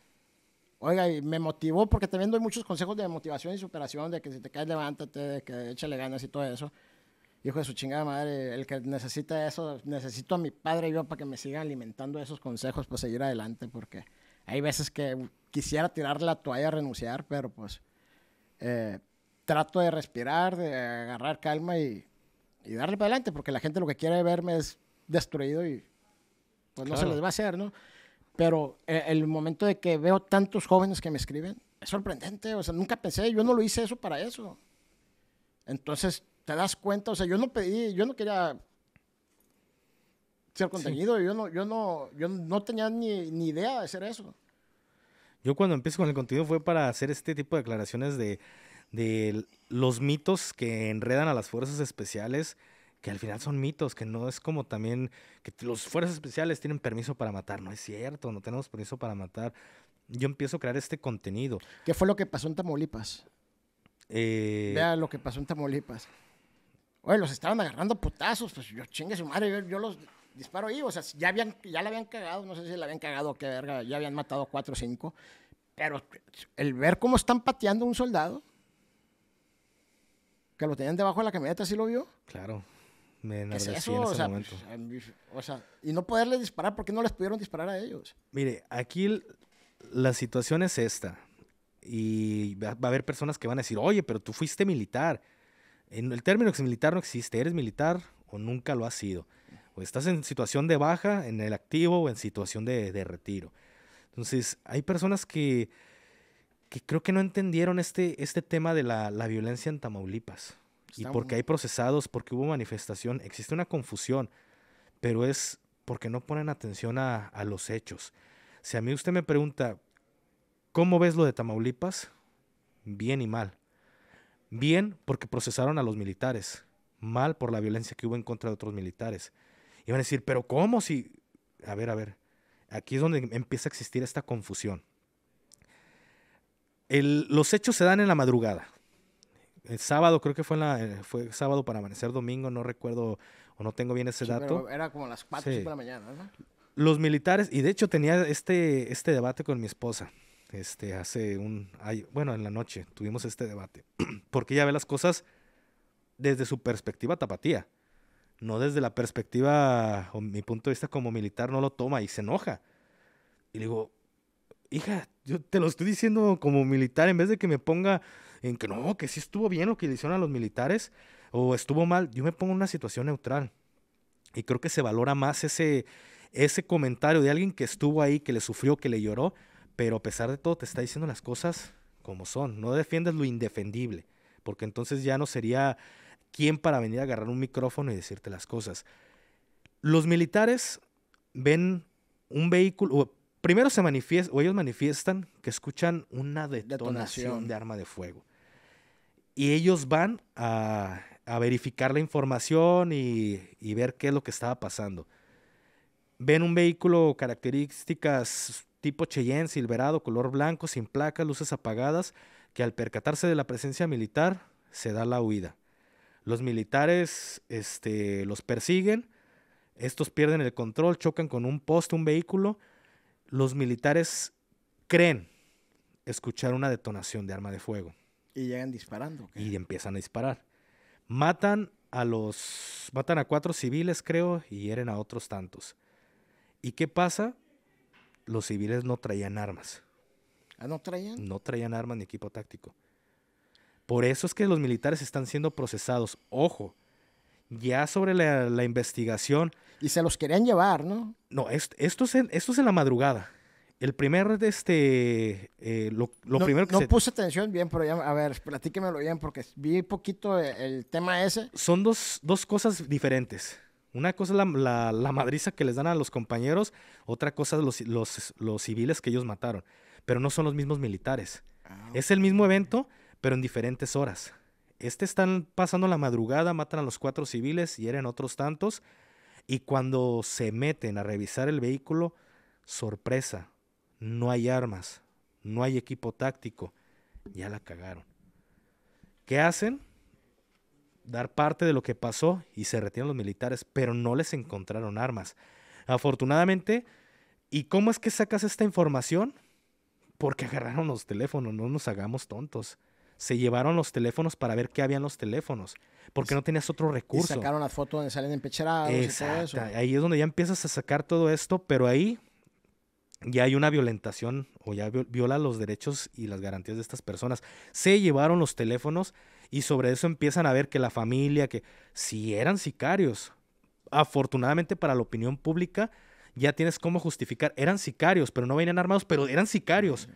Oiga, y me motivó porque también doy muchos consejos de motivación y superación, de que si te caes, levántate, de que échale ganas y todo eso. Hijo de su chingada madre, el que necesita eso, necesito a mi padre y yo para que me siga alimentando esos consejos para pues, seguir adelante, porque hay veces que quisiera tirar la toalla, renunciar, pero pues eh, trato de respirar, de agarrar calma y, darle para adelante, porque la gente lo que quiere verme es destruido y pues no se les va a hacer, ¿no? Pero eh, el momento de que veo tantos jóvenes que me escriben, es sorprendente, o sea, nunca pensé, yo no lo hice eso para eso. Entonces, te das cuenta, o sea, yo no pedí, yo no quería el contenido. Yo, no, yo, no, yo no tenía ni, idea de hacer eso. Yo cuando empiezo con el contenido fue para hacer este tipo de aclaraciones de, de los mitos que enredan a las fuerzas especiales, que al final son mitos, que no es como también que los fuerzas especiales tienen permiso para matar, no es cierto, no tenemos permiso para matar. Yo empiezo a crear este contenido. ¿Qué fue lo que pasó en Tamaulipas? Eh... Vea lo que pasó en Tamaulipas. Oye, los estaban agarrando putazos, pues yo chingue su madre, yo los disparo ahí, o sea, ya, habían, la habían cagado, no sé si la habían cagado o qué verga, ya habían matado cuatro o cinco, pero el ver cómo están pateando a un soldado, que lo tenían debajo de la camioneta, ¿sí lo vio? Claro, me enardecí en ese pues, y no poderles disparar, porque no les pudieron disparar a ellos? Mire, aquí la situación es esta, y va a haber personas que van a decir, oye, pero tú fuiste militar. En el término ex militar no existe, eres militar o nunca lo has sido o estás en situación de baja en el activo o en situación de, de retiro. Entonces, hay personas que, creo que no entendieron este, este tema de la, la violencia en Tamaulipas. y porque hay procesados, porque hubo manifestación, existe una confusión, pero es porque no ponen atención a, a los hechos. Si a mí usted me pregunta, ¿cómo ves lo de Tamaulipas? Bien y mal. Bien porque procesaron a los militares, mal por la violencia que hubo en contra de otros militares. Y a decir, pero ¿cómo si... A ver, a ver, aquí es donde empieza a existir esta confusión. los hechos se dan en la madrugada. El sábado, creo que fue, la, eh, fue sábado para amanecer domingo, no recuerdo o no tengo bien ese dato. Era como las 4 de la mañana, ¿no? Los militares, y de hecho tenía este, este debate con mi esposa, este, hace un, bueno, en la noche tuvimos este debate, porque ella ve las cosas desde su perspectiva tapatía no desde la perspectiva o mi punto de vista como militar, no lo toma y se enoja. Y le digo, hija, yo te lo estoy diciendo como militar, en vez de que me ponga en que no, que sí estuvo bien lo que le hicieron a los militares o estuvo mal, yo me pongo en una situación neutral. Y creo que se valora más ese, ese comentario de alguien que estuvo ahí, que le sufrió, que le lloró, pero a pesar de todo te está diciendo las cosas como son. No defiendes lo indefendible, porque entonces ya no sería quién para venir a agarrar un micrófono y decirte las cosas. Los militares ven un vehículo, primero se manifiestan, o ellos manifiestan que escuchan una detonación, de arma de fuego. Y ellos van a, verificar la información y, ver qué es lo que estaba pasando. Ven un vehículo características tipo Cheyenne, silverado, color blanco, sin placa, luces apagadas, que al percatarse de la presencia militar se da la huida. Los militares este, los persiguen, estos pierden el control, chocan con un poste, un vehículo. Los militares creen escuchar una detonación de arma de fuego. Y llegan disparando. Y empiezan a disparar. Matan a los. Matan a cuatro civiles, creo, y hieren a otros tantos. ¿Y qué pasa? Los civiles no traían armas. Ah, no traían? No traían armas ni equipo táctico. Por eso es que los militares están siendo procesados. Ojo, ya sobre la, investigación. Y se los querían llevar, ¿no? No, esto, es, en, en la madrugada. El primer, este, eh, lo, primero que No puse atención bien, pero ya, a ver, platíquemelo bien, porque vi poquito e-, el, tema ese. Son dos, cosas diferentes. Una cosa es la, la, madriza que les dan a los compañeros, otra cosa es los, los, los civiles que ellos mataron. Pero no son los mismos militares. Ah, es el mismo evento, pero en diferentes horas. Este están pasando la madrugada, matan a los cuatro civiles y eran otros tantos. Y cuando se meten a revisar el vehículo, sorpresa, no hay armas, no hay equipo táctico. Ya la cagaron. ¿Qué hacen? Dar parte de lo que pasó y se retiran los militares, pero no les encontraron armas. Afortunadamente, ¿y cómo es que sacas esta información? Porque agarraron los teléfonos, no nos hagamos tontos se llevaron los teléfonos para ver qué había en los teléfonos, porque no tenías otro recurso. Y sacaron las fotos donde salen empecherados y todo eso. Ahí es donde ya empiezas a sacar todo esto, pero ahí ya hay una violentación o ya viola los derechos y las garantías de estas personas. Se llevaron los teléfonos y sobre eso empiezan a ver que la familia, que si eran sicarios, afortunadamente para la opinión pública, ya tienes cómo justificar, eran sicarios, pero no venían armados, pero eran sicarios.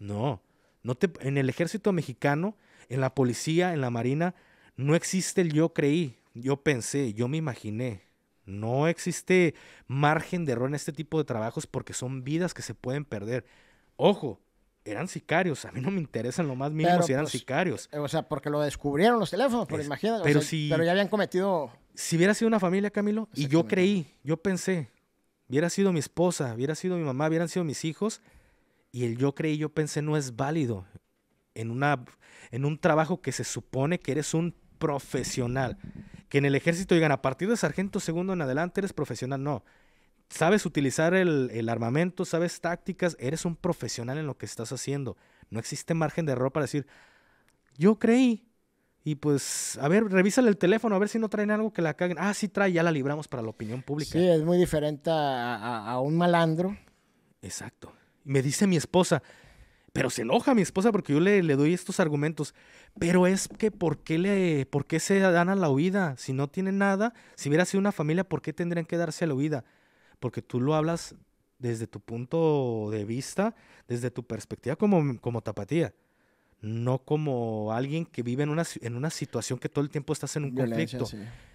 No, no te, en el ejército mexicano, en la policía, en la marina, no existe el yo creí, yo pensé, yo me imaginé. No existe margen de error en este tipo de trabajos porque son vidas que se pueden perder. Ojo, eran sicarios. A mí no me interesan lo más mínimo si eran pues, sicarios. Eh, o sea, porque lo descubrieron los teléfonos, pues, pero imagínate. pero ya habían cometido. Si hubiera sido una familia, Camilo, y yo creí, yo pensé, hubiera sido mi esposa, hubiera sido mi mamá, hubieran sido mis hijos, y el yo creí, yo pensé no es válido en, una, en un trabajo que se supone que eres un profesional. Que en el ejército digan, a partir de sargento segundo en adelante eres profesional. No, sabes utilizar el, armamento, sabes tácticas, eres un profesional en lo que estás haciendo. No existe margen de error para decir, yo creí. Y pues, a ver, revísale el teléfono, a ver si no traen algo que la caguen. Ah, sí trae, ya la libramos para la opinión pública. Sí, es muy diferente a un malandro. Exacto. Me dice mi esposa, pero se enoja mi esposa porque yo le, doy estos argumentos. Pero es que, ¿por qué, le, ¿por se dan a la huida? Si no tienen nada, si hubiera sido una familia, ¿por qué tendrían que darse a la huida? Porque tú lo hablas desde tu punto de vista, desde tu perspectiva como, como tapatía. No como alguien que vive en una, en una situación que todo el tiempo estás en un conflicto.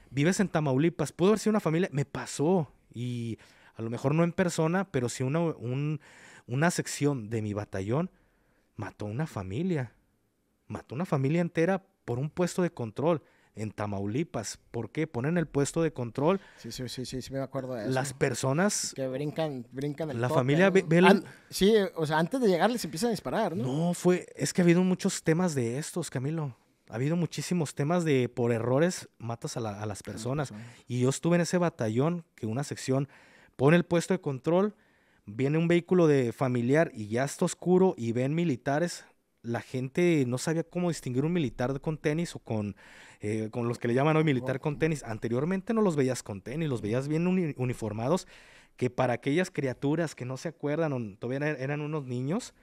Vives en Tamaulipas, pudo haber sido una familia, me pasó. Y a lo mejor no en persona, pero si una, un, una sección de mi batallón mató una familia. Mató una familia entera por un puesto de control en Tamaulipas. ¿Por qué? Ponen el puesto de control. Sí, sí, sí, sí, me acuerdo de eso. Las personas... Que brincan, brincan el La familia... sí, o sea, antes de llegar les empiezan a disparar, ¿no? No, fue... Es que ha habido muchos temas de estos, Camilo. Ha habido muchísimos temas de por errores matas a, las personas. y yo estuve en ese batallón que una sección pone el puesto de control viene un vehículo de familiar y ya está oscuro y ven militares, la gente no sabía cómo distinguir un militar con tenis o con, eh, con los que le llaman hoy militar con tenis. Anteriormente no los veías con tenis, los veías bien uniformados, que para aquellas criaturas que no se acuerdan o todavía eran unos niños,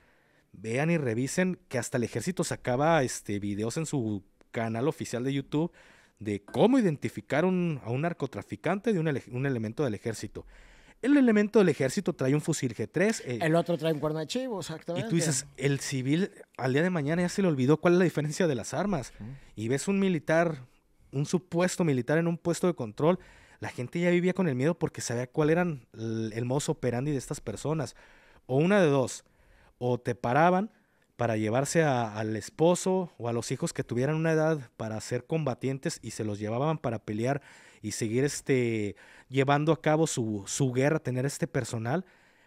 vean y revisen que hasta el ejército sacaba este, videos en su canal oficial de YouTube de cómo identificar a un narcotraficante de un, un elemento del ejército el elemento del ejército trae un fusil G3. Eh, el otro trae un cuerno de chivo, exactamente. Y tú dices, el civil al día de mañana ya se le olvidó cuál es la diferencia de las armas. Y ves un militar, un supuesto militar en un puesto de control. La gente ya vivía con el miedo porque sabía cuál era el, modo operandi de estas personas. O una de dos. O te paraban para llevarse al esposo o a los hijos que tuvieran una edad para ser combatientes y se los llevaban para pelear y seguir este, llevando a cabo su, guerra, tener este personal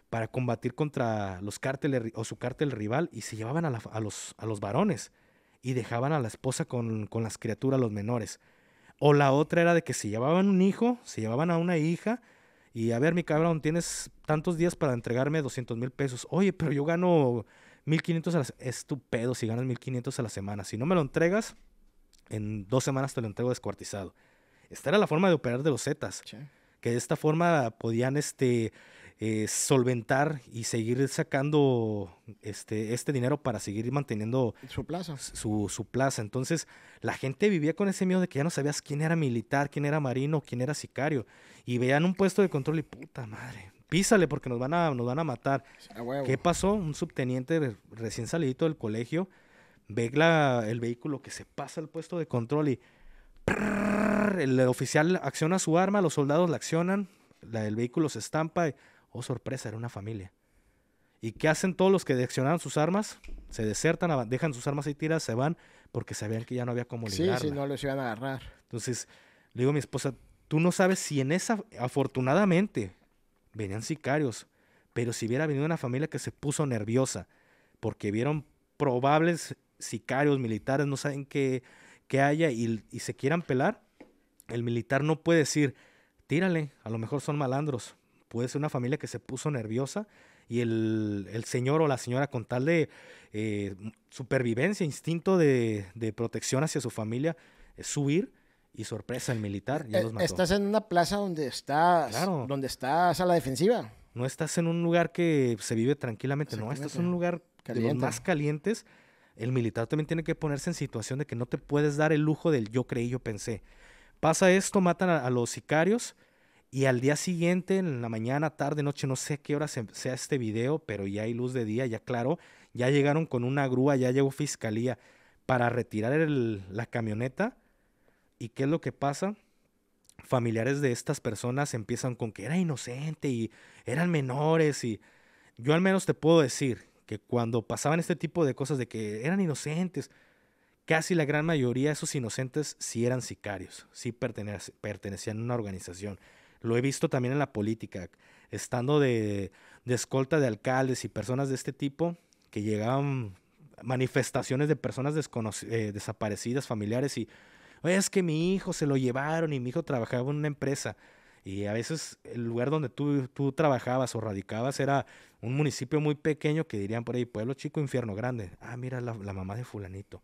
para combatir contra los cárteles o su cártel rival y se llevaban a, los, a los varones y dejaban a la esposa con, las criaturas, los menores. O la otra era de que se llevaban un hijo, se llevaban a una hija y a ver, mi cabrón, tienes tantos días para entregarme 200 mil pesos. Oye, pero yo gano 1500 a la semana. Estupendo si ganas 1500 a la semana. Si no me lo entregas, en dos semanas te lo entrego descuartizado. Esta era la forma de operar de los Zetas. Que de esta forma podían este, eh, solventar y seguir sacando este, este dinero para seguir manteniendo su plaza. Entonces, la gente vivía con ese miedo de que ya no sabías quién era militar, quién era marino, quién era sicario. Y veían un puesto de control y puta madre. Písale porque nos van a, nos van a matar. ¿Qué pasó? Un subteniente recién salidito del colegio ve el vehículo que se pasa al puesto de control y el oficial acciona su arma, los soldados la accionan, la vehículo se estampa oh sorpresa, era una familia. ¿Y qué hacen todos los que accionaron sus armas? Se desertan, dejan sus armas y tiras, se van porque sabían que ya no había cómo librarla. Sí, si no los iban a agarrar. Entonces, le digo a mi esposa, tú no sabes si en esa, afortunadamente, venían sicarios, pero si hubiera venido una familia que se puso nerviosa porque vieron probables sicarios militares, no saben qué que haya y, se quieran pelar, el militar no puede decir, tírale, a lo mejor son malandros. Puede ser una familia que se puso nerviosa y el, señor o la señora con tal de eh, supervivencia, instinto de, protección hacia su familia, es y sorpresa el militar. Eh, los eh, mató. Estás en una plaza donde estás, donde estás a la defensiva. No estás en un lugar que se vive tranquilamente, no, estás en un lugar de más calientes el militar también tiene que ponerse en situación de que no te puedes dar el lujo del yo creí, yo pensé. Pasa esto, matan a, los sicarios y al día siguiente, en la mañana, tarde, noche, no sé qué hora sea este video, pero ya hay luz de día, ya claro, ya llegaron con una grúa, ya llegó fiscalía para retirar la camioneta. ¿Y qué es lo que pasa? Familiares de estas personas empiezan con que era inocente y eran menores y yo al menos te puedo decir que cuando pasaban este tipo de cosas de que eran inocentes, casi la gran mayoría de esos inocentes sí eran sicarios, sí pertenecían a una organización. Lo he visto también en la política, estando de, escolta de alcaldes y personas de este tipo que llegaban manifestaciones de personas eh, desaparecidas, familiares, y es que mi hijo se lo llevaron y mi hijo trabajaba en una empresa. Y a veces el lugar donde tú, tú trabajabas o radicabas era un municipio muy pequeño que dirían por ahí, pueblo chico, infierno grande. Ah, mira la, mamá de fulanito.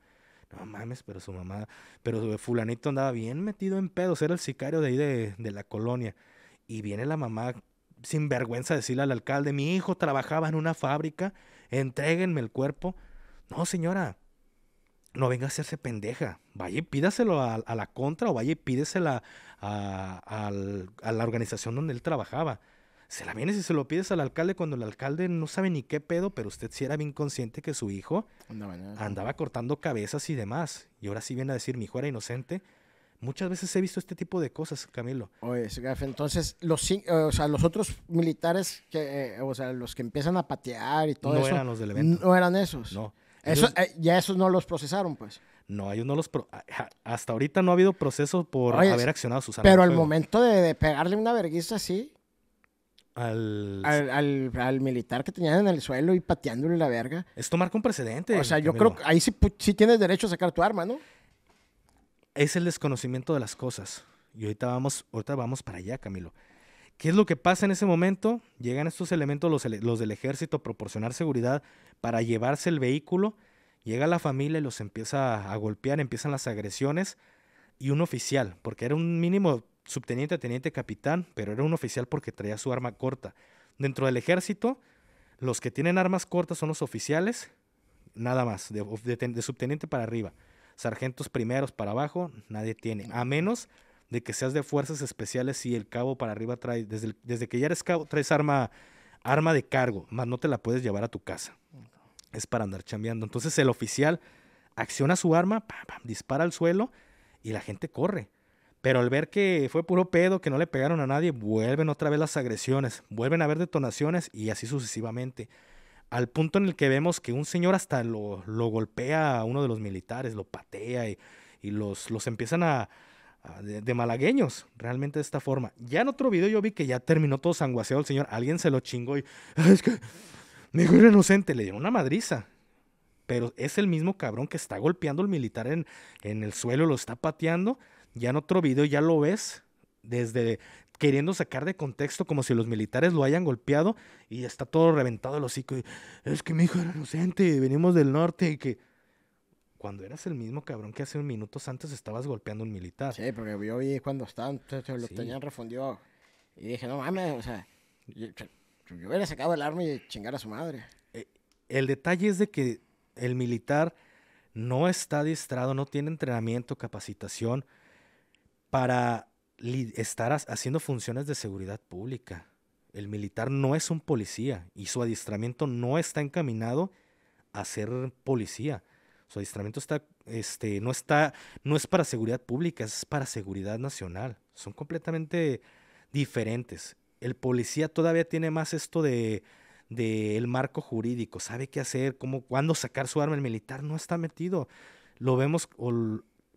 No mames, pero su mamá, pero fulanito andaba bien metido en pedos, era el sicario de ahí de, la colonia. Y viene la mamá sin vergüenza decirle al alcalde, mi hijo trabajaba en una fábrica, entreguenme el cuerpo. No, señora, no venga a hacerse pendeja. Vaya y pídaselo a, la contra o vaya y pídesela a la organización donde él trabajaba se la vienes y se lo pides al alcalde cuando el alcalde no sabe ni qué pedo, pero usted sí era bien consciente que su hijo andaba cortando cabezas y demás. Y ahora sí viene a decir, mi hijo era inocente. Muchas veces he visto este tipo de cosas, Camilo. Oye, entonces, los, eh, o los otros militares, que, eh, o sea, los que empiezan a patear y todo no eso. No eran los del evento. No eran esos. No. Eso, eh, ya esos no los procesaron, pues. No, ellos no los. hasta ahorita no ha habido proceso por haber accionado sus armas. Pero al momento de, pegarle una verguiza, sí al... Al, militar que tenían en el suelo y pateándole la verga. Esto marca un precedente. O sea, yo creo que ahí sí, sí, tienes derecho a sacar tu arma, ¿no? Es el desconocimiento de las cosas. Y ahorita vamos, ahorita vamos para allá, Camilo. ¿Qué es lo que pasa en ese momento? Llegan estos elementos, los, los del ejército, proporcionar seguridad para llevarse el vehículo. Llega la familia y los empieza a golpear, empiezan las agresiones. Y un oficial, porque era un mínimo subteniente, teniente, capitán, pero era un oficial porque traía su arma corta. Dentro del ejército, los que tienen armas cortas son los oficiales, nada más, de, subteniente para arriba. Sargentos primeros para abajo, nadie tiene, a menos de que seas de fuerzas especiales y el cabo para arriba trae, desde, desde que ya eres cabo, traes arma, arma de cargo, más no te la puedes llevar a tu casa. Es para andar chambeando. Entonces el oficial acciona su arma, dispara al suelo y la gente corre. Pero al ver que fue puro pedo, que no le pegaron a nadie, vuelven otra vez las agresiones, vuelven a haber detonaciones y así sucesivamente. Al punto en el que vemos que un señor hasta lo, golpea a uno de los militares, lo patea y, los, los empiezan a, de, malagueños, realmente de esta forma. Ya en otro video yo vi que ya terminó todo sanguaseado el señor, alguien se lo chingó y ah, es que me dijo inocente, le dio una madriza. Pero es el mismo cabrón que está golpeando al militar en, en el suelo, lo está pateando, ya en otro video ya lo ves desde queriendo sacar de contexto como si los militares lo hayan golpeado y está todo reventado el hocico. Y, es que mi hijo era inocente, venimos del norte y que cuando eras el mismo cabrón que hace un minutos antes estabas golpeando un militar. Sí, porque yo vi cuando estaban, lo tenían refundido. Y dije, no mames, o sea, yo, hubiera sacado el arma y chingar a su madre. E, el detalle es de que el militar no está distrado, no tiene entrenamiento, capacitación para estar haciendo funciones de seguridad pública. El militar no es un policía y su adiestramiento no está encaminado a ser policía. Su adiestramiento está, este, no, está, no es para seguridad pública, es para seguridad nacional. Son completamente diferentes. El policía todavía tiene más esto de del marco jurídico, sabe qué hacer, cómo, cuándo sacar su arma. El militar no está metido. Lo vemos,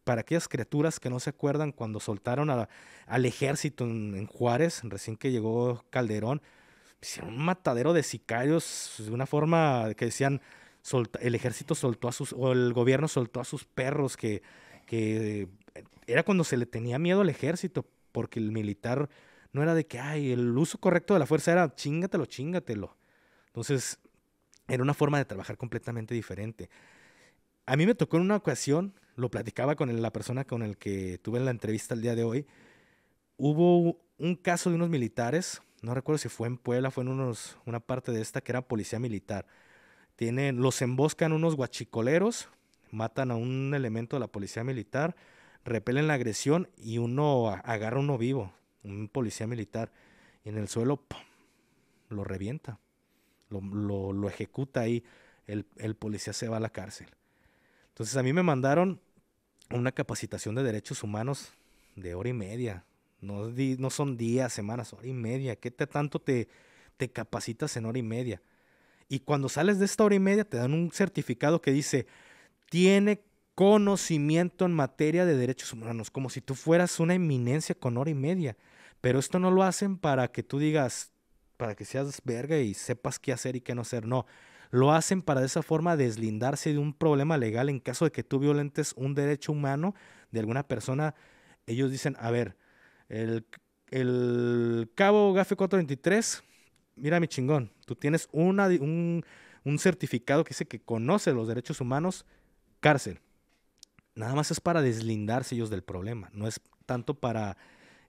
para aquellas criaturas que no se acuerdan cuando soltaron al ejército en, Juárez, recién que llegó Calderón, hicieron un matadero de sicarios de una forma que decían, el ejército soltó a sus, o el gobierno soltó a sus perros, que, que era cuando se le tenía miedo al ejército, porque el militar no era de que, ay, el uso correcto de la fuerza era chingatelo, chingatelo. Entonces, era una forma de trabajar completamente diferente. A mí me tocó en una ocasión lo platicaba con la persona con el que tuve la entrevista el día de hoy, hubo un caso de unos militares, no recuerdo si fue en Puebla, fue en unos, una parte de esta que era policía militar. Tienen, los emboscan unos guachicoleros, matan a un elemento de la policía militar, repelen la agresión y uno agarra uno vivo, un policía militar, y en el suelo lo revienta, lo, lo, ejecuta ahí, el, el policía se va a la cárcel. Entonces a mí me mandaron una capacitación de derechos humanos de hora y media. No, son días, semanas, hora y media. ¿Qué te, tanto te, te capacitas en hora y media? Y cuando sales de esta hora y media te dan un certificado que dice, tiene conocimiento en materia de derechos humanos, como si tú fueras una eminencia con hora y media. Pero esto no lo hacen para que tú digas, para que seas verga y sepas qué hacer y qué no hacer. No, lo hacen para de esa forma deslindarse de un problema legal en caso de que tú violentes un derecho humano de alguna persona. Ellos dicen, a ver, el, el cabo GAFE 423, mira mi chingón, tú tienes una, un, un certificado que dice que conoce los derechos humanos, cárcel. Nada más es para deslindarse ellos del problema, no es tanto para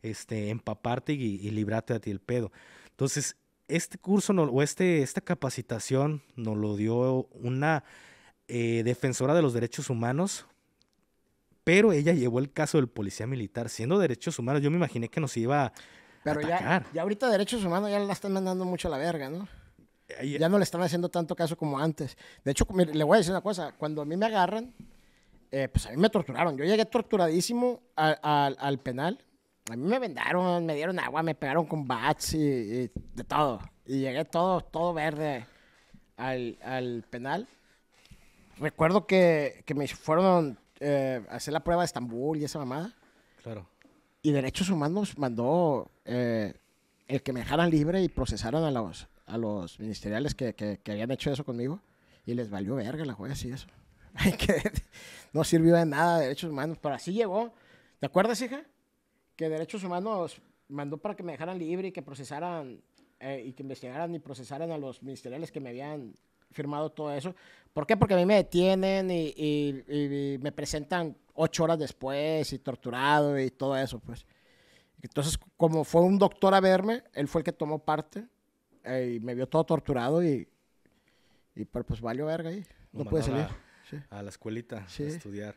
este, empaparte y, librarte a ti el pedo. Entonces, este curso o este, esta capacitación nos lo dio una eh, defensora de los derechos humanos, pero ella llevó el caso del policía militar. Siendo derechos humanos, yo me imaginé que nos iba a Pero Ya, ya ahorita derechos humanos ya la están mandando mucho a la verga, ¿no? ya no le están haciendo tanto caso como antes. De hecho, le voy a decir una cosa. Cuando a mí me agarran, eh, pues a mí me torturaron. Yo llegué torturadísimo al penal a mí me vendaron, me dieron agua, me pegaron con bats y, de todo. Y llegué todo, todo verde al, al penal. Recuerdo que, que me fueron eh, a hacer la prueba de Estambul y esa mamada. Claro. Y Derechos Humanos mandó eh, el que me dejaran libre y procesaron a los, a los ministeriales que, que, habían hecho eso conmigo. Y les valió verga la jueza y eso. que no sirvió de nada Derechos Humanos. Pero así llegó. ¿Te acuerdas, hija? que Derechos Humanos mandó para que me dejaran libre y que procesaran eh, y que investigaran y procesaran a los ministeriales que me habían firmado todo eso. ¿Por qué? Porque a mí me detienen y, me presentan ocho horas después y torturado y todo eso, pues. Entonces, como fue un doctor a verme, él fue el que tomó parte eh, y me vio todo torturado y, y pues, valió verga ahí. No pude salir. A, la escuelita a estudiar.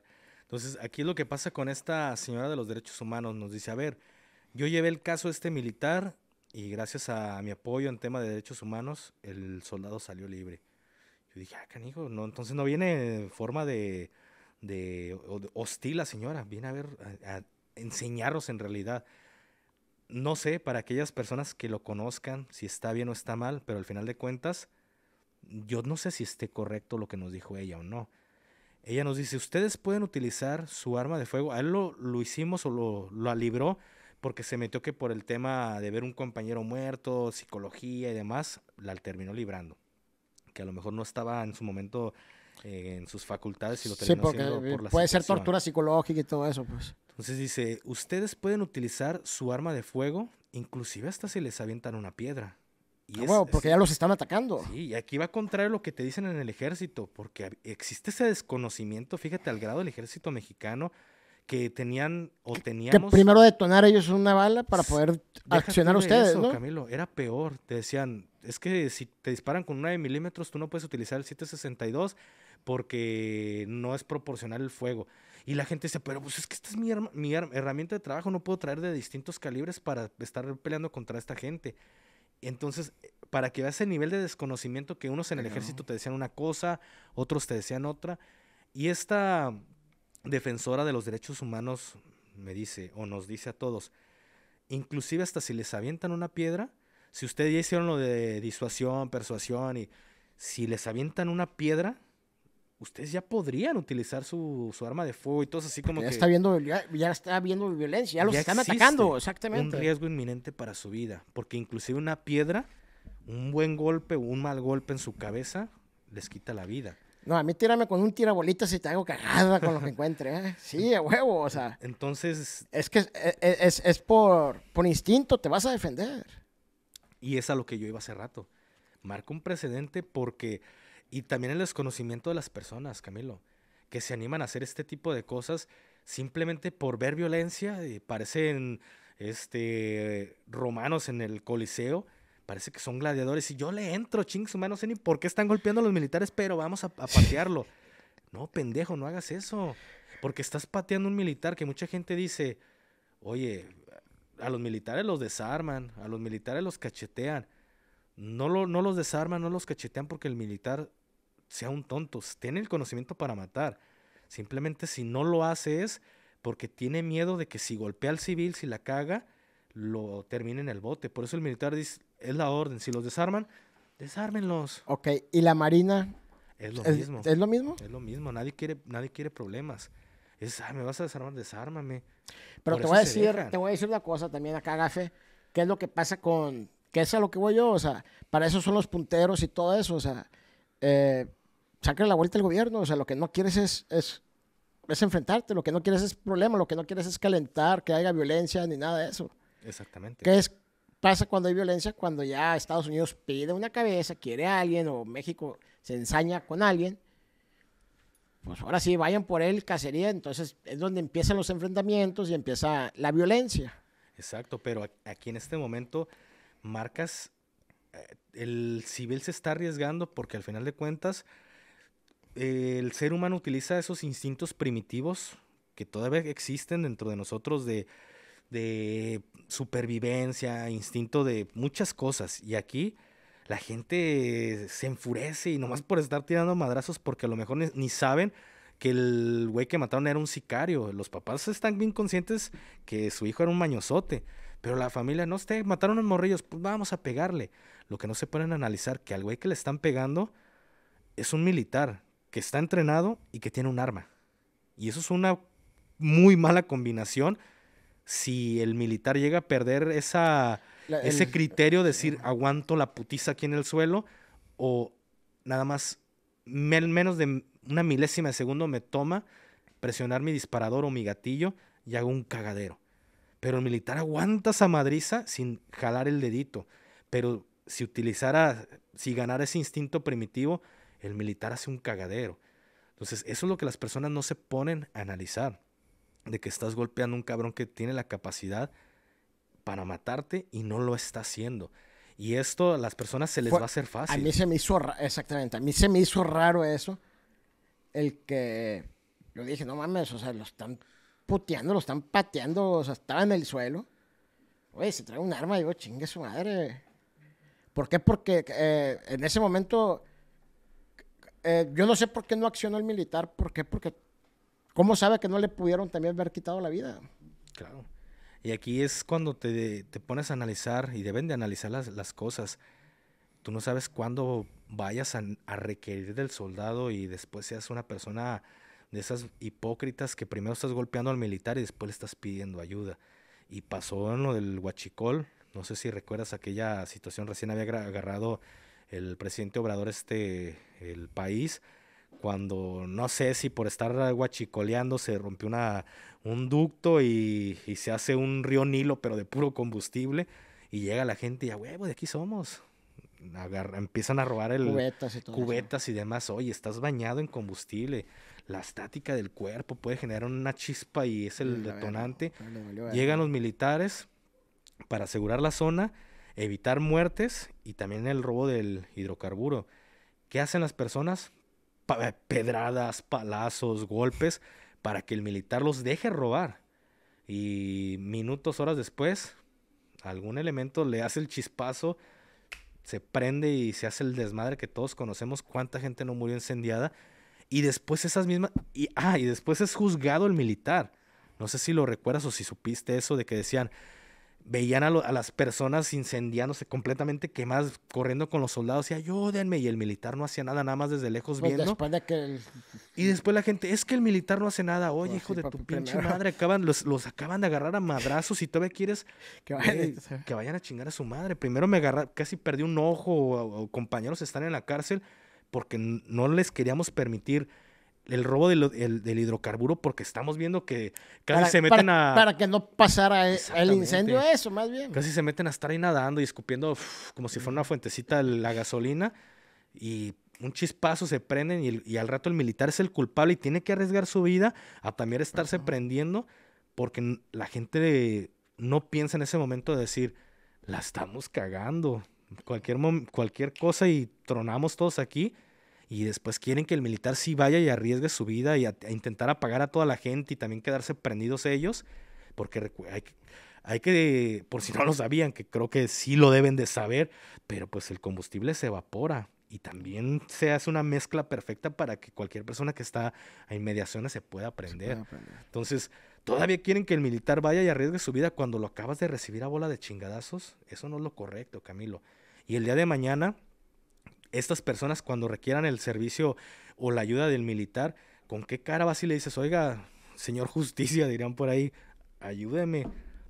Entonces, aquí es lo que pasa con esta señora de los derechos humanos. Nos dice, a ver, yo llevé el caso de este militar y gracias a mi apoyo en tema de derechos humanos, el soldado salió libre. Yo dije, ah, canijo, no, entonces no viene en forma de, de hostil la señora, viene a ver, a enseñaros en realidad. No sé, para aquellas personas que lo conozcan, si está bien o está mal, pero al final de cuentas, yo no sé si esté correcto lo que nos dijo ella o no. Ella nos dice, ustedes pueden utilizar su arma de fuego. A él lo, lo hicimos o lo, lo libró porque se metió que por el tema de ver un compañero muerto, psicología y demás, la terminó librando. Que a lo mejor no estaba en su momento eh, en sus facultades y lo terminó sí, porque haciendo por Puede ser tortura psicológica y todo eso, pues. Entonces dice, ustedes pueden utilizar su arma de fuego, inclusive hasta si les avientan una piedra porque ya los están atacando. Sí, y aquí va contrario a lo que te dicen en el ejército, porque existe ese desconocimiento, fíjate, al grado del ejército mexicano, que tenían o teníamos. Que primero detonar ellos una bala para poder accionar ustedes, Camilo, era peor. Te decían, es que si te disparan con 9 milímetros, tú no puedes utilizar el 762 porque no es proporcional el fuego. Y la gente dice, pero pues es que esta es mi herramienta de trabajo, no puedo traer de distintos calibres para estar peleando contra esta gente. Entonces, eh, para que veas el nivel de desconocimiento que unos en el ejército te decían una cosa, otros te decían otra. Y esta mm, defensora de los derechos humanos me dice, o nos dice a todos, inclusive hasta si les avientan una piedra, si ustedes ya hicieron lo de disuasión, persuasión, y si les avientan una piedra, ustedes ya podrían utilizar su, arma de fuego y todo así como ya Está viendo, ya, está viendo violencia, ya los están atacando, exactamente. Un riesgo inminente para su vida, porque inclusive una piedra, un buen golpe o un mal golpe en su cabeza les quita la vida. No, a mí tírame con un tirabolita si te hago cagada con lo que encuentre. ¿eh? Sí, a huevo, o sea. Entonces. Es que es, por, por instinto, te vas a defender. Y es a lo que yo iba hace rato. Marca un precedente porque y también el desconocimiento de las personas, Camilo, que se animan a hacer este tipo de cosas simplemente por ver violencia, y eh, parecen este, romanos en el Coliseo, parece que son gladiadores, y yo le entro, ching, humanos, no sé ni por qué están golpeando a los militares, pero vamos a, patearlo. no, pendejo, no hagas eso, porque estás pateando un militar que mucha gente dice, oye, a los militares los desarman, a los militares los cachetean. No, no los desarman, no los cachetean porque el militar sea un tonto, tiene el conocimiento para matar. Simplemente si no lo hace es porque tiene miedo de que si golpea al civil, si la caga, lo termine en el bote. Por eso el militar dice, es la orden, si los desarman, desármenlos. Ok, ¿y la Marina? Es lo mismo. ¿Es lo mismo? Es lo mismo, nadie quiere, nadie quiere problemas. Es, me vas a desarmar, desármame. Pero te voy, a decir, te voy a decir una cosa también acá, Gafe, ¿qué es lo que pasa con, qué es a lo que voy yo? O sea, para eso son los punteros y todo eso, o sea, eh, saca la vuelta al gobierno. O sea, lo que no quieres es, es, es enfrentarte, lo que no quieres es problema, lo que no quieres es calentar, que haya violencia ni nada de eso. Exactamente. ¿Qué es, pasa cuando hay violencia? Cuando ya Estados Unidos pide una cabeza, quiere a alguien o México se ensaña con alguien. Pues ahora sí, vayan por él, cacería. Entonces es donde empiezan los enfrentamientos y empieza la violencia. Exacto, pero aquí en este momento marcas, eh, el civil se está arriesgando porque al final de cuentas el ser humano utiliza esos instintos primitivos que todavía existen dentro de nosotros de, supervivencia, instinto de muchas cosas. Y aquí la gente se enfurece y nomás por estar tirando madrazos porque a lo mejor ni, saben que el güey que mataron era un sicario. Los papás están bien conscientes que su hijo era un mañosote. Pero la familia, no, usted mataron a morrillos, pues vamos a pegarle. Lo que no se pueden analizar, que al güey que le están pegando es un militar que está entrenado y que tiene un arma. Y eso es una muy mala combinación si el militar llega a perder esa, ese criterio de decir aguanto la putiza aquí en el suelo o nada más menos de una milésima de segundo me toma presionar mi disparador o mi gatillo y hago un cagadero. Pero el militar aguanta esa madriza sin jalar el dedito. Pero si utilizara, si ganara ese instinto primitivo, el militar hace un cagadero. Entonces, eso es lo que las personas no se ponen a analizar. De que estás golpeando a un cabrón que tiene la capacidad para matarte y no lo está haciendo. Y esto a las personas se les va a hacer fácil. A mí se me hizo, exactamente, a mí se me hizo raro eso. El que, yo dije, no mames, o sea, lo están puteando, lo están pateando, o sea, estaba en el suelo. Oye, se trae un arma, digo, chingue su madre. ¿Por qué? Porque eh, en ese momento eh, yo no sé por qué no accionó el militar, ¿por qué? Porque, ¿cómo sabe que no le pudieron también haber quitado la vida? Claro. Y aquí es cuando te, te pones a analizar, y deben de analizar las, las cosas. Tú no sabes cuándo vayas a, a, requerir del soldado y después seas una persona de esas hipócritas que primero estás golpeando al militar y después le estás pidiendo ayuda. Y pasó en lo del huachicol, no sé si recuerdas aquella situación, recién había agarrado el presidente Obrador este el país cuando no sé si por estar guachicoleando se rompió una, un ducto y, y, se hace un río Nilo, pero de puro combustible, y llega la gente y a huevo, de aquí somos. empiezan a robar el cubetas, y, demás. Oye, estás bañado en combustible. La estática del cuerpo puede generar una chispa y es el mm, detonante. Llegan los militares para asegurar la zona, evitar muertes y también el robo del hidrocarburo. ¿Qué hacen las personas? Eh, pedradas, palazos, golpes, para que el militar los deje robar. Y minutos, horas después, algún elemento le hace el chispazo, se prende y se hace el desmadre que todos conocemos. ¿Cuánta gente no murió incendiada? Y después esas mismas... Y, ah, y después es juzgado el militar. No sé si lo recuerdas o si supiste eso de que decían, veían a, las personas incendiándose completamente quemadas, corriendo con los soldados y ayúdenme. Y el militar no hacía nada, nada más desde lejos pues, viendo. Y después la gente, es que el militar no hace nada. Oye, pues hijo de tu pinche madre, acaban, los, acaban de agarrar a madrazos y todavía quieres que vayan, a chingar a su madre. Primero me agarra, casi perdí un ojo o compañeros están en la cárcel porque no les queríamos permitir el robo del, hidrocarburo porque estamos viendo que casi se meten para, a... Para que no pasara e-, el incendio eso, más bien. Casi se meten a estar ahí nadando y escupiendo como si fuera una fuentecita la gasolina y un chispazo se prenden y, al rato el militar es el culpable y tiene que arriesgar su vida a también estarse prendiendo porque la gente no piensa en ese momento de decir, la estamos cagando, cualquier, cualquier cosa y tronamos todos aquí y después quieren que el militar sí vaya y arriesgue su vida y a, intentar apagar a toda la gente y también quedarse prendidos ellos, porque hay que, hay que, por si no lo sabían, que creo que sí lo deben de saber, pero pues el combustible se evapora y también se hace una mezcla perfecta para que cualquier persona que está a inmediaciones se pueda aprender. Entonces, todavía quieren que el militar vaya y arriesgue su vida cuando lo acabas de recibir a bola de chingadazos. Eso no es lo correcto, Camilo. Y el día de mañana, estas personas cuando requieran el servicio o la ayuda del militar, ¿con qué cara vas y le dices, oiga, señor justicia, dirían por ahí, ayúdeme?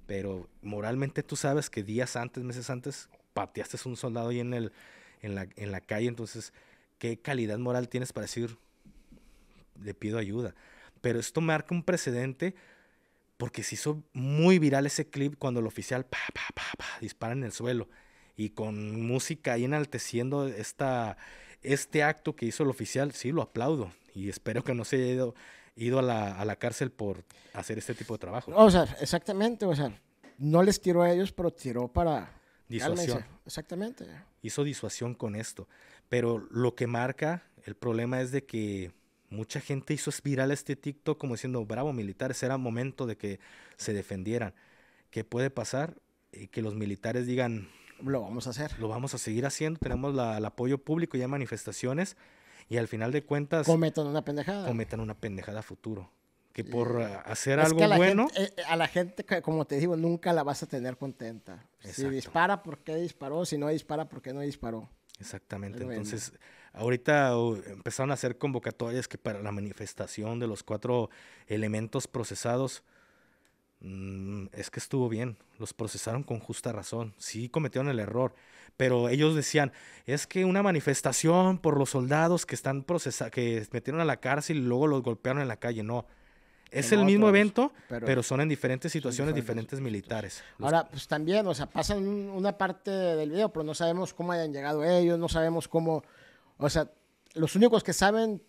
Pero moralmente tú sabes que días antes, meses antes, pateaste a un soldado ahí en, el, en, la, calle, entonces, ¿qué calidad moral tienes para decir, le pido ayuda? Pero esto marca un precedente porque se hizo muy viral ese clip cuando el oficial dispara en el suelo y con música ahí enalteciendo esta, este acto que hizo el oficial, sí, lo aplaudo y espero que no se haya ido, ido a, la, a, la, cárcel por hacer este tipo de trabajo. O sea, exactamente, o sea, no les tiró a ellos, pero tiró para... Disuasión. Exactamente. Hizo disuasión con esto. Pero lo que marca el problema es de que mucha gente hizo espiral este TikTok como diciendo, bravo, militares, era momento de que se defendieran. ¿Qué puede pasar? Y eh, que los militares digan, lo vamos a hacer. Lo vamos a seguir haciendo. Tenemos el apoyo público y hay manifestaciones. Y al final de cuentas. Cometan una pendejada. Cometan una pendejada futuro. Que por ah, hacer algo bueno. a la gente, eh, eh, como te digo, nunca la vas a tener contenta. Si dispara, ¿por qué disparó? Si no dispara, ¿por qué no disparó? Exactamente. Entonces, ahorita oh, empezaron a hacer convocatorias que para la manifestación de los cuatro elementos procesados. Mm, es que estuvo bien, los procesaron con justa razón, sí cometieron el error, pero ellos decían, es que una manifestación por los soldados que, están procesa que metieron a la cárcel y luego los golpearon en la calle, no. Es el mismo evento, pero, son en diferentes situaciones, diferentes, diferentes militares. Ahora, pues también, o sea, pasan una parte del video, pero no sabemos cómo hayan llegado ellos, no sabemos cómo, o sea, los únicos que saben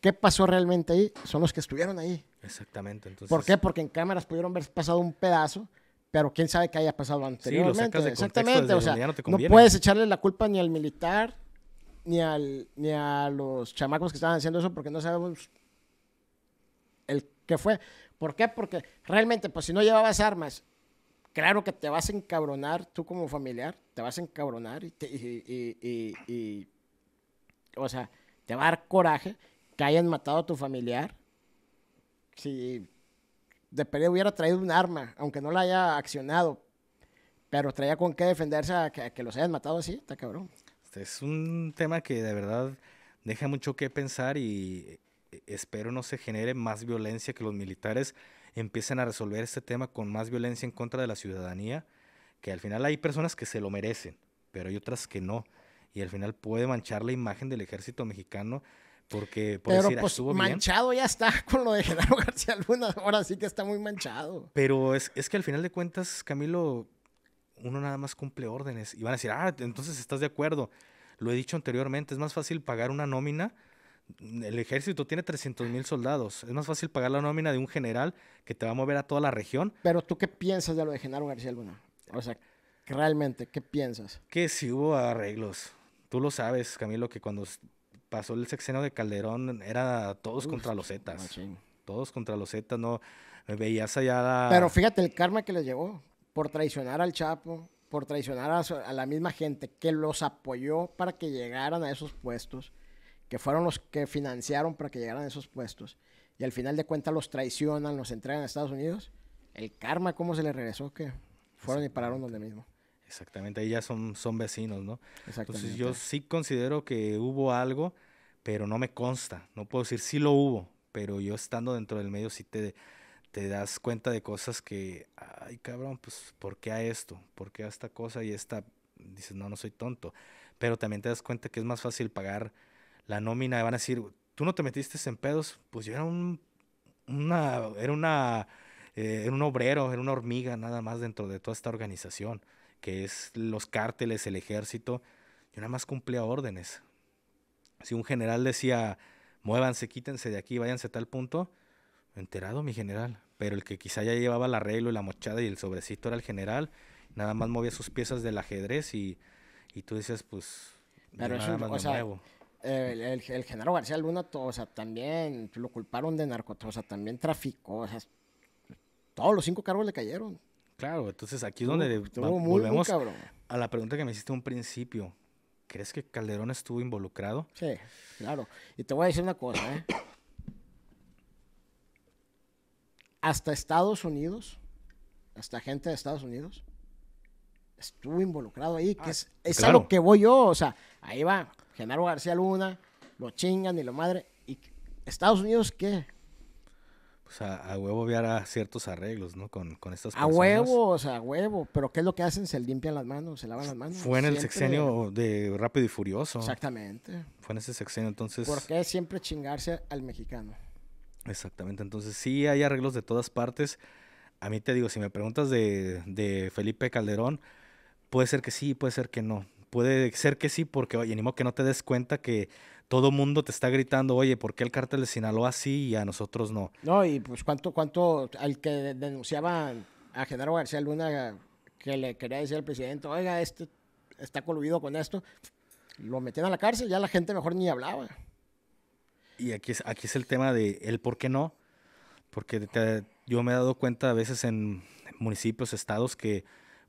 qué pasó realmente ahí son los que estuvieron ahí. Exactamente. Entonces... ¿Por qué? Porque en cámaras pudieron haber pasado un pedazo, pero quién sabe qué haya pasado anteriormente. Exactamente. O sea, no, puedes echarle la culpa ni al militar, ni, al, ni a los chamacos que estaban haciendo eso, porque no sabemos el que fue. ¿Por qué? Porque realmente, pues si no llevabas armas, claro que te vas a encabronar, tú como familiar, te vas a encabronar y, y, y o sea, te va a dar coraje que hayan matado a tu familiar si de pelea hubiera traído un arma, aunque no la haya accionado, pero traía con qué defenderse a que, los hayan matado así, está cabrón. Este, es un tema que de verdad deja mucho que pensar y eh, espero no se genere más violencia, que los militares empiecen a resolver este tema con más violencia en contra de la ciudadanía, que al final hay personas que se lo merecen, pero hay otras que no. Y al final puede manchar la imagen del ejército mexicano porque, por ah, pues, manchado ya está con lo de Genaro García Luna. Ahora sí que está muy manchado. Pero es, es que al final de cuentas, Camilo, uno nada más cumple órdenes. Y van a decir, ah, entonces estás de acuerdo. Lo he dicho anteriormente, es más fácil pagar una nómina. El ejército tiene 300 mil soldados. Es más fácil pagar la nómina de un general que te va a mover a toda la región. Pero tú qué piensas de lo de Genaro García Luna? O sea, realmente, ¿qué piensas? Que si hubo arreglos. Tú lo sabes, Camilo, que cuando pasó el sexenio de Calderón, era todos contra los Zetas. Todos contra los Zetas, no veías allá Pero fíjate el karma que les llegó por traicionar al Chapo, por traicionar a, la misma gente que los apoyó para que llegaran a esos puestos, que fueron los que financiaron para que llegaran a esos puestos, y al final de cuentas los traicionan, los entregan a Estados Unidos. El karma, ¿cómo se les regresó? Que fueron y pararon donde mismo. Exactamente, ahí ya son, son vecinos, ¿no? Entonces yo sí considero que hubo algo, pero no me consta. No puedo decir si lo hubo, pero yo estando dentro del medio sí te, te das cuenta de cosas que, ay cabrón, pues ¿por qué a esto? ¿Por qué a esta cosa y esta? Dices, no, no soy tonto. Pero también te das cuenta que es más fácil pagar la nómina. Van a decir, tú no te metiste en pedos. Pues yo era un, una, era una, eh, era un obrero, era una hormiga nada más dentro de toda esta organización que es los cárteles, el ejército, yo nada más cumplía órdenes. Si un general decía, muévanse, quítense de aquí, váyanse a tal punto, enterado mi general. Pero el que quizá ya llevaba el arreglo y la mochada y el sobrecito era el general, nada más movía sus piezas del ajedrez y, y tú dices pues, nada más El, general García Luna, también lo culparon de narcotráfico, también traficó, todos los cinco cargos le cayeron. Claro, entonces aquí es donde volvemos a la pregunta que me hiciste un principio. ¿Crees que Calderón estuvo involucrado? Sí, claro. Y te voy a decir una cosa, ¿eh? hasta Estados Unidos, hasta gente de Estados Unidos, estuvo involucrado ahí, que ah, es, es a lo que voy yo, o sea, ahí va Genaro García Luna, lo chingan y lo madre, y Estados Unidos, ¿qué? o sea, a huevo había ciertos arreglos, ¿no? Con, con estas personas. A huevo, o sea, a huevo. Pero ¿qué es lo que hacen? Se limpian las manos, se lavan las manos. Fue en el sexenio de Rápido y Furioso. Exactamente. Fue en ese sexenio, entonces. ¿Por qué siempre chingarse al mexicano? Exactamente, entonces sí hay arreglos de todas partes. A mí te digo, si me preguntas de, Felipe Calderón, puede ser que sí, puede ser que no. Puede ser que sí, porque, oye, animo modo que no te des cuenta que todo mundo te está gritando, oye, ¿por qué el cártel de Sinaloa así y a nosotros no? No, y pues cuánto, cuánto, al que denunciaba a Genaro García Luna que le quería decir al presidente, oiga, este está coludido con esto, lo metían a la cárcel, ya la gente mejor ni hablaba. Y aquí es, aquí es el tema de el por qué no, porque yo me he dado cuenta a veces en municipios, estados que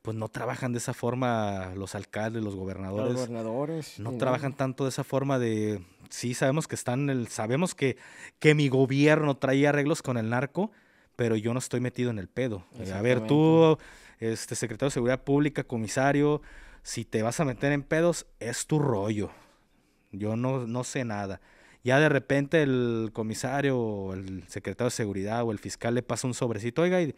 pues no trabajan de esa forma los alcaldes, los gobernadores. Los gobernadores. No trabajan tanto de esa forma de, sí, sabemos que están, el, sabemos que, que mi gobierno traía arreglos con el narco, pero yo no estoy metido en el pedo. Eh, a ver, tú, este secretario de Seguridad Pública, comisario, si te vas a meter en pedos, es tu rollo. Yo no, no sé nada. Ya de repente el comisario o el secretario de Seguridad o el fiscal le pasa un sobrecito, oiga, y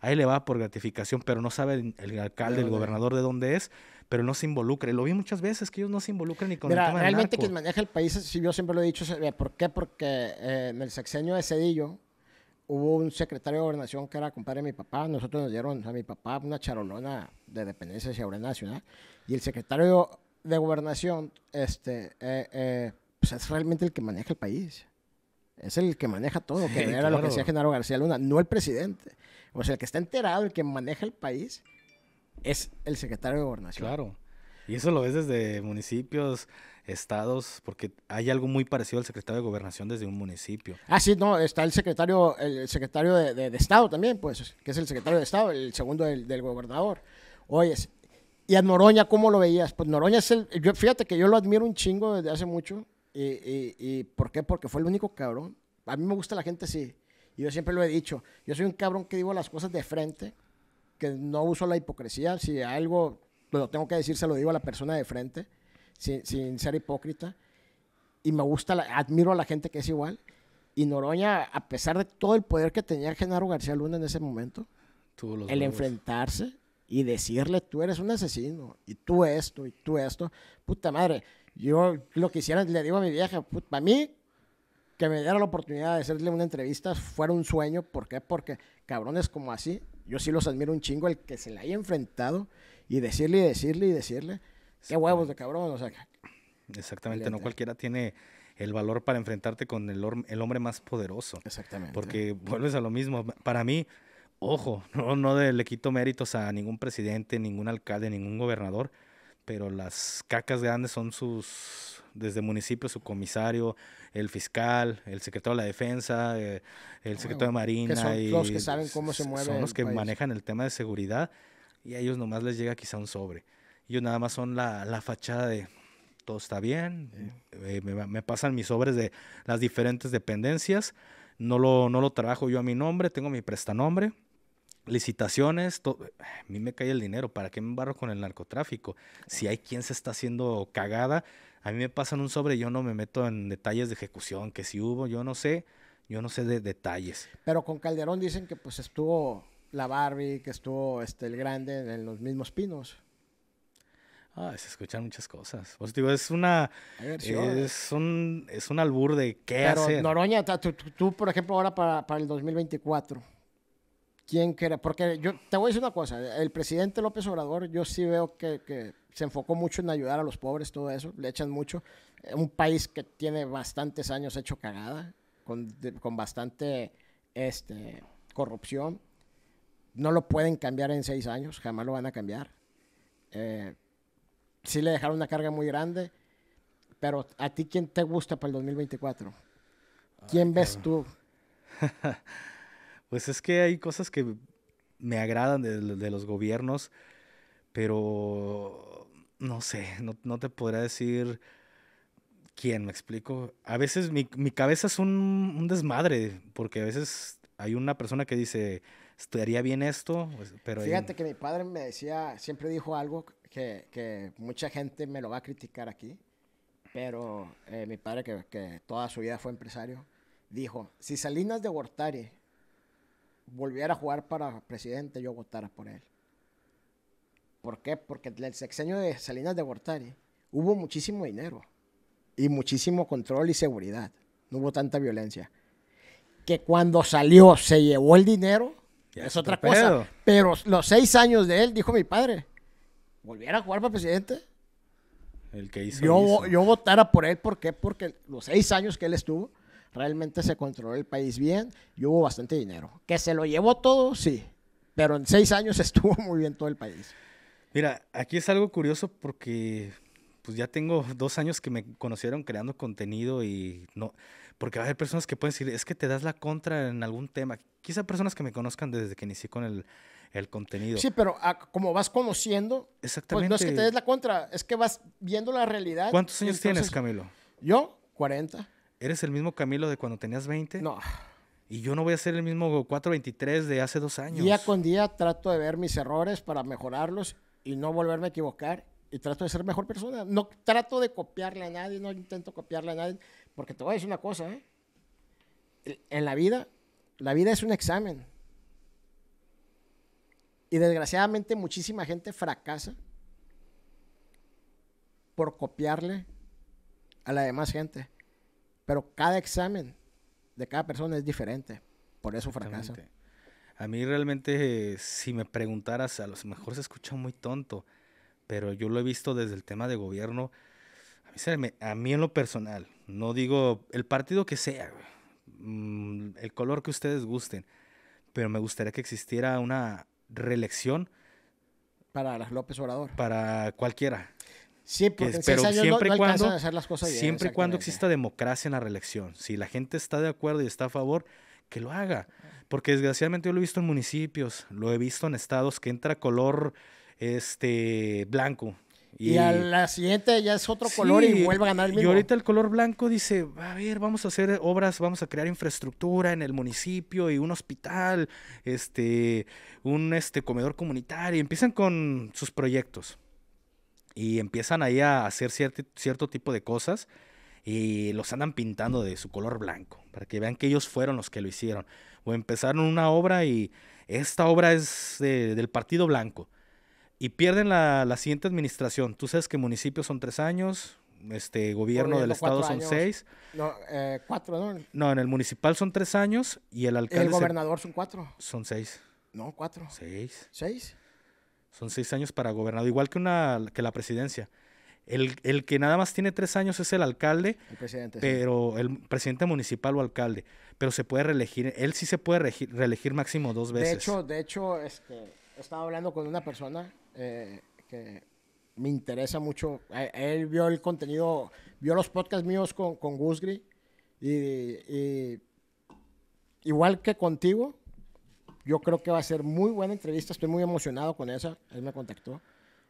ahí le va por gratificación, pero no sabe el alcalde, el gobernador de dónde es, pero no se involucra. lo vi muchas veces que ellos no se involucran ni con el tema realmente quien maneja el país, si yo siempre lo he dicho, eh, ¿por qué? Porque eh, en el sexenio de Cedillo hubo un secretario de gobernación que era compadre de mi papá, nosotros nos dieron a mi papá una charolona de dependencia de seguridad nacional, y el secretario de gobernación este, eh, pues es realmente el que maneja el país. Es el que maneja todo, que era lo que decía Genaro García Luna, no el presidente. O sea, el que está enterado, el que maneja el país, es el secretario de gobernación. Claro. Y eso lo ves desde municipios, estados, porque hay algo muy parecido al secretario de gobernación desde un municipio. Ah, sí, no, está el secretario, el secretario de, estado también, pues, que es el secretario de estado, el segundo del, gobernador. Oye, y a Noroña, ¿cómo lo veías? Pues Noroña es el, yo, fíjate que yo lo admiro un chingo desde hace mucho, y, ¿por qué? Porque fue el único cabrón. A mí me gusta la gente sí. Y yo siempre lo he dicho. Yo soy un cabrón que digo las cosas de frente, que no uso la hipocresía. Si algo lo tengo que decir, se lo digo a la persona de frente, sin, ser hipócrita. Y me gusta, admiro a la gente que es igual. Y Noroña, a pesar de todo el poder que tenía Genaro García Luna en ese momento, el enfrentarse y decirle, tú eres un asesino, y tú esto, y tú esto, puta madre yo lo que hiciera, le digo a mi vieja, para mí, que me diera la oportunidad de hacerle una entrevista fuera un sueño. ¿Por qué? Porque cabrones como así, yo sí los admiro un chingo, el que se le haya enfrentado y decirle y decirle y decirle, qué huevos de cabrón, o Exactamente, no cualquiera tiene el valor para enfrentarte con el, hombre más poderoso. Exactamente. Porque vuelves a lo mismo. Para mí, ojo, no, no le quito méritos a ningún presidente, ningún alcalde, ningún gobernador, pero las cacas grandes son sus, desde municipio, su comisario, el fiscal, el secretario de la defensa, eh, el secretario de Marina. Que son los que saben cómo se mueven Son los que manejan el tema de seguridad y a ellos nomás les llega quizá un sobre. Ellos nada más son la, la fachada de todo está bien, eh, me, me, pasan mis sobres de las diferentes dependencias, no lo, no lo trabajo yo a mi nombre, tengo mi prestanombre licitaciones, eh, a mí me cae el dinero, ¿para qué me embarro con el narcotráfico? Si hay quien se está haciendo cagada, a mí me pasan un sobre, yo no me meto en detalles de ejecución, que si hubo, yo no sé, yo no sé de detalles. Pero con Calderón dicen que pues estuvo la Barbie, que estuvo este, el Grande en los mismos pinos. Ah, se escuchan muchas cosas. es una. Es un, es un albur de qué Pero, hacer. Noroña, tú, tú, por ejemplo, ahora para, para el 2024 quién quiere. Porque yo te voy a decir una cosa, el presidente López Obrador, yo sí veo que, que se enfocó mucho en ayudar a los pobres, todo eso, le echan mucho. Eh, un país que tiene bastantes años hecho cagada, con, con bastante este, corrupción, no lo pueden cambiar en seis años, jamás lo van a cambiar. Eh, sí le dejaron una carga muy grande, pero ¿a ti quién te gusta para el 2024? ¿Quién ves tú? Pues es que hay cosas que me agradan de, los gobiernos, pero no sé, no, te podría decir quién, me explico. A veces mi, cabeza es un, desmadre, porque a veces hay una persona que dice, estaría bien esto, pues, pero... Fíjate que mi padre me decía, siempre dijo algo que, mucha gente me lo va a criticar aquí, pero eh, mi padre, que, toda su vida fue empresario, dijo, si Salinas de Gortari volviera a jugar para presidente, yo votara por él. ¿Por qué? Porque el sexenio de Salinas de Gortari hubo muchísimo dinero y muchísimo control y seguridad. No hubo tanta violencia. Que cuando salió se llevó el dinero, es otra cosa. Pero los seis años de él, dijo mi padre, volviera a jugar para presidente. El que hizo. Yo, yo votara por él, ¿por qué? Porque los seis años que él estuvo, realmente se controló el país bien y hubo bastante dinero. Que se lo llevó todo, sí, pero en seis años estuvo muy bien todo el país. Mira, aquí es algo curioso porque pues ya tengo dos años que me conocieron creando contenido y no, porque va a haber personas que pueden decir, es que te das la contra en algún tema. Quizá personas que me conozcan desde que inicié con el, el contenido. Sí, pero como vas conociendo, pues, Exactamente. no es que te des la contra, es que vas viendo la realidad. ¿Cuántos años tienes, Camilo? Yo, 40. ¿Eres el mismo Camilo de cuando tenías 20? No. Y yo no voy a ser el mismo 423 de hace dos años. Día con día trato de ver mis errores para mejorarlos y no volverme a equivocar. Y trato de ser mejor persona. No trato de copiarle a nadie, no intento copiarle a nadie. Porque te voy a decir una cosa, ¿eh? En la vida, la vida es un examen. Y desgraciadamente muchísima gente fracasa por copiarle a la demás gente. Pero cada examen de cada persona es diferente. Por eso fracasa. A mí realmente, si me preguntaras, a lo mejor se escucha muy tonto, pero yo lo he visto desde el tema de gobierno. A mí, a mí en lo personal, no digo el partido que sea, mm, el color que ustedes gusten, pero me gustaría que existiera una reelección. Para las López Obrador. Para cualquiera pero siempre y cuando, cuando exista democracia en la reelección, si la gente está de acuerdo y está a favor, que lo haga. Porque desgraciadamente yo lo he visto en municipios, lo he visto en estados que entra color este blanco. Y, a la siguiente ya es otro color y vuelve a ganar el Y ahorita el color blanco dice, a ver, vamos a hacer obras, vamos a crear infraestructura en el municipio y un hospital, este, un este, comedor comunitario. empiezan con sus proyectos y empiezan ahí a hacer cierto, cierto tipo de cosas y los andan pintando de su color blanco, para que vean que ellos fueron los que lo hicieron. O empezaron una obra y esta obra es del Partido Blanco. Y pierden la, siguiente administración. Tú sabes que municipios son tres años, este gobierno, del estado son seis. No, eh, cuatro, ¿no? No, en el municipal son tres años y el alcalde... El gobernador son cuatro. Son seis. No, cuatro. Seis. ¿Seis? Son seis años para gobernador, igual que, una, que la presidencia. El, que nada más tiene tres años es el alcalde, el presidente, pero el presidente municipal o alcalde, pero se puede reelegir, él sí se puede reelegir, máximo dos veces. De hecho, de hecho, este, estaba hablando con una persona eh, que me interesa mucho, eh, él vio el contenido, vio los podcasts míos con, con Gusgri y igual que contigo, yo creo que va a ser muy buena entrevista. Estoy muy emocionado con esa. Él me contactó.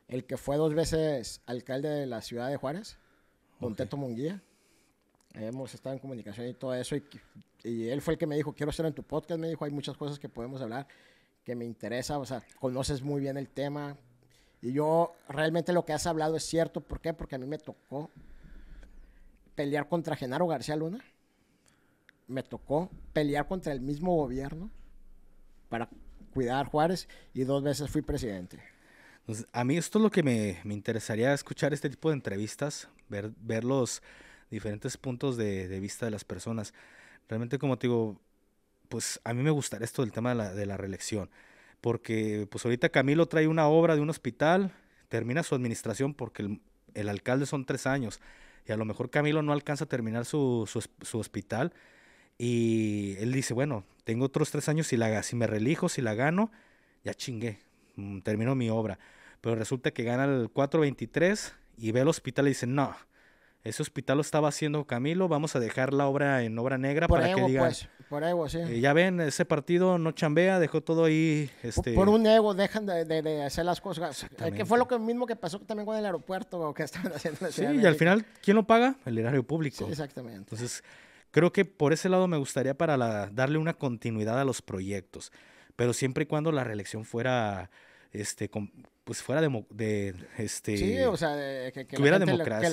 El que fue dos veces alcalde de la ciudad de Juárez, Don Monguía Hemos estado en comunicación y todo eso. Y, y él fue el que me dijo, quiero estar en tu podcast. Me dijo, hay muchas cosas que podemos hablar que me interesa. O sea, conoces muy bien el tema. Y yo, realmente lo que has hablado es cierto. ¿Por qué? Porque a mí me tocó pelear contra Genaro García Luna. Me tocó pelear contra el mismo gobierno para cuidar Juárez y dos veces fui presidente. Pues, a mí esto es lo que me, me interesaría escuchar este tipo de entrevistas, ver, ver los diferentes puntos de, vista de las personas. Realmente, como te digo, pues a mí me gustaría esto del tema de la, reelección, porque pues ahorita Camilo trae una obra de un hospital, termina su administración porque el, el alcalde son tres años y a lo mejor Camilo no alcanza a terminar su, su, su hospital y él dice, bueno, tengo otros tres años si, la, si me relijo, si la gano, ya chingué, mm, termino mi obra. Pero resulta que gana el 423 y ve el hospital y dice, no, ese hospital lo estaba haciendo Camilo, vamos a dejar la obra en obra negra para que digan. Pues, por ego, sí. Eh, ya ven, ese partido no chambea, dejó todo ahí. Este... Por un ego dejan de, hacer las cosas. Eh, que fue lo mismo que pasó también con el aeropuerto que estaban haciendo. sí, y al final, ¿quién lo paga? El erario público. exactamente. Entonces, Creo que por ese lado me gustaría para darle una continuidad a los proyectos, pero siempre y cuando la reelección fuera, este, pues fuera de, este, sí, o sea, que, la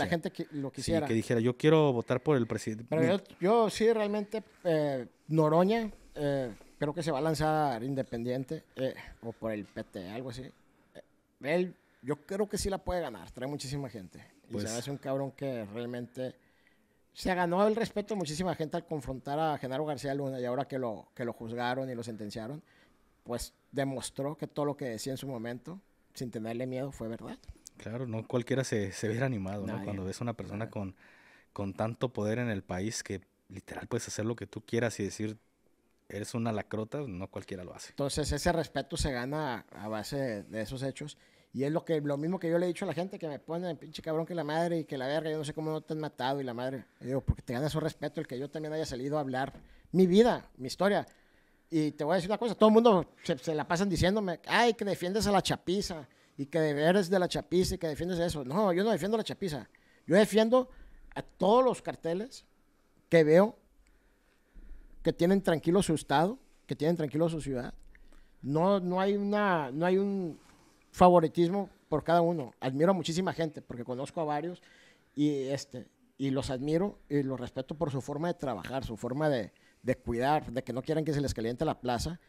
gente, lo, que lo quisiera, sí, que dijera yo quiero votar por el presidente. Pero yo, sí realmente eh, Noroña eh, creo que se va a lanzar independiente eh, o por el PT, algo así. él, yo creo que sí la puede ganar, trae muchísima gente. Y va a pues hace un cabrón que realmente se ganó el respeto muchísima gente al confrontar a Genaro García Luna y ahora que lo, que lo juzgaron y lo sentenciaron, pues demostró que todo lo que decía en su momento, sin tenerle miedo, fue verdad. Claro, no cualquiera se, se animado, ¿no? Cuando ves a una persona con, con tanto poder en el país que literal puedes hacer lo que tú quieras y decir eres una lacrota, no cualquiera lo hace. Entonces ese respeto se gana a base de esos hechos y es lo, que, lo mismo que yo le he dicho a la gente, que me ponen pinche cabrón que la madre y que la verga, yo no sé cómo no te han matado y la madre. digo, porque te gana su respeto el que yo también haya salido a hablar mi vida, mi historia. Y te voy a decir una cosa, todo el mundo se, la pasan diciéndome, ay, que defiendes a la chapiza y que eres de la chapiza y que defiendes eso. No, yo no defiendo a la chapiza. Yo defiendo a todos los carteles que veo que tienen tranquilo su estado, que tienen tranquilo su ciudad. No, no hay una, no hay un, favoritismo por cada uno. Admiro a muchísima gente porque conozco a varios y, este, y los admiro y los respeto por su forma de trabajar, su forma de, de cuidar, de que no quieran que se les caliente la plaza.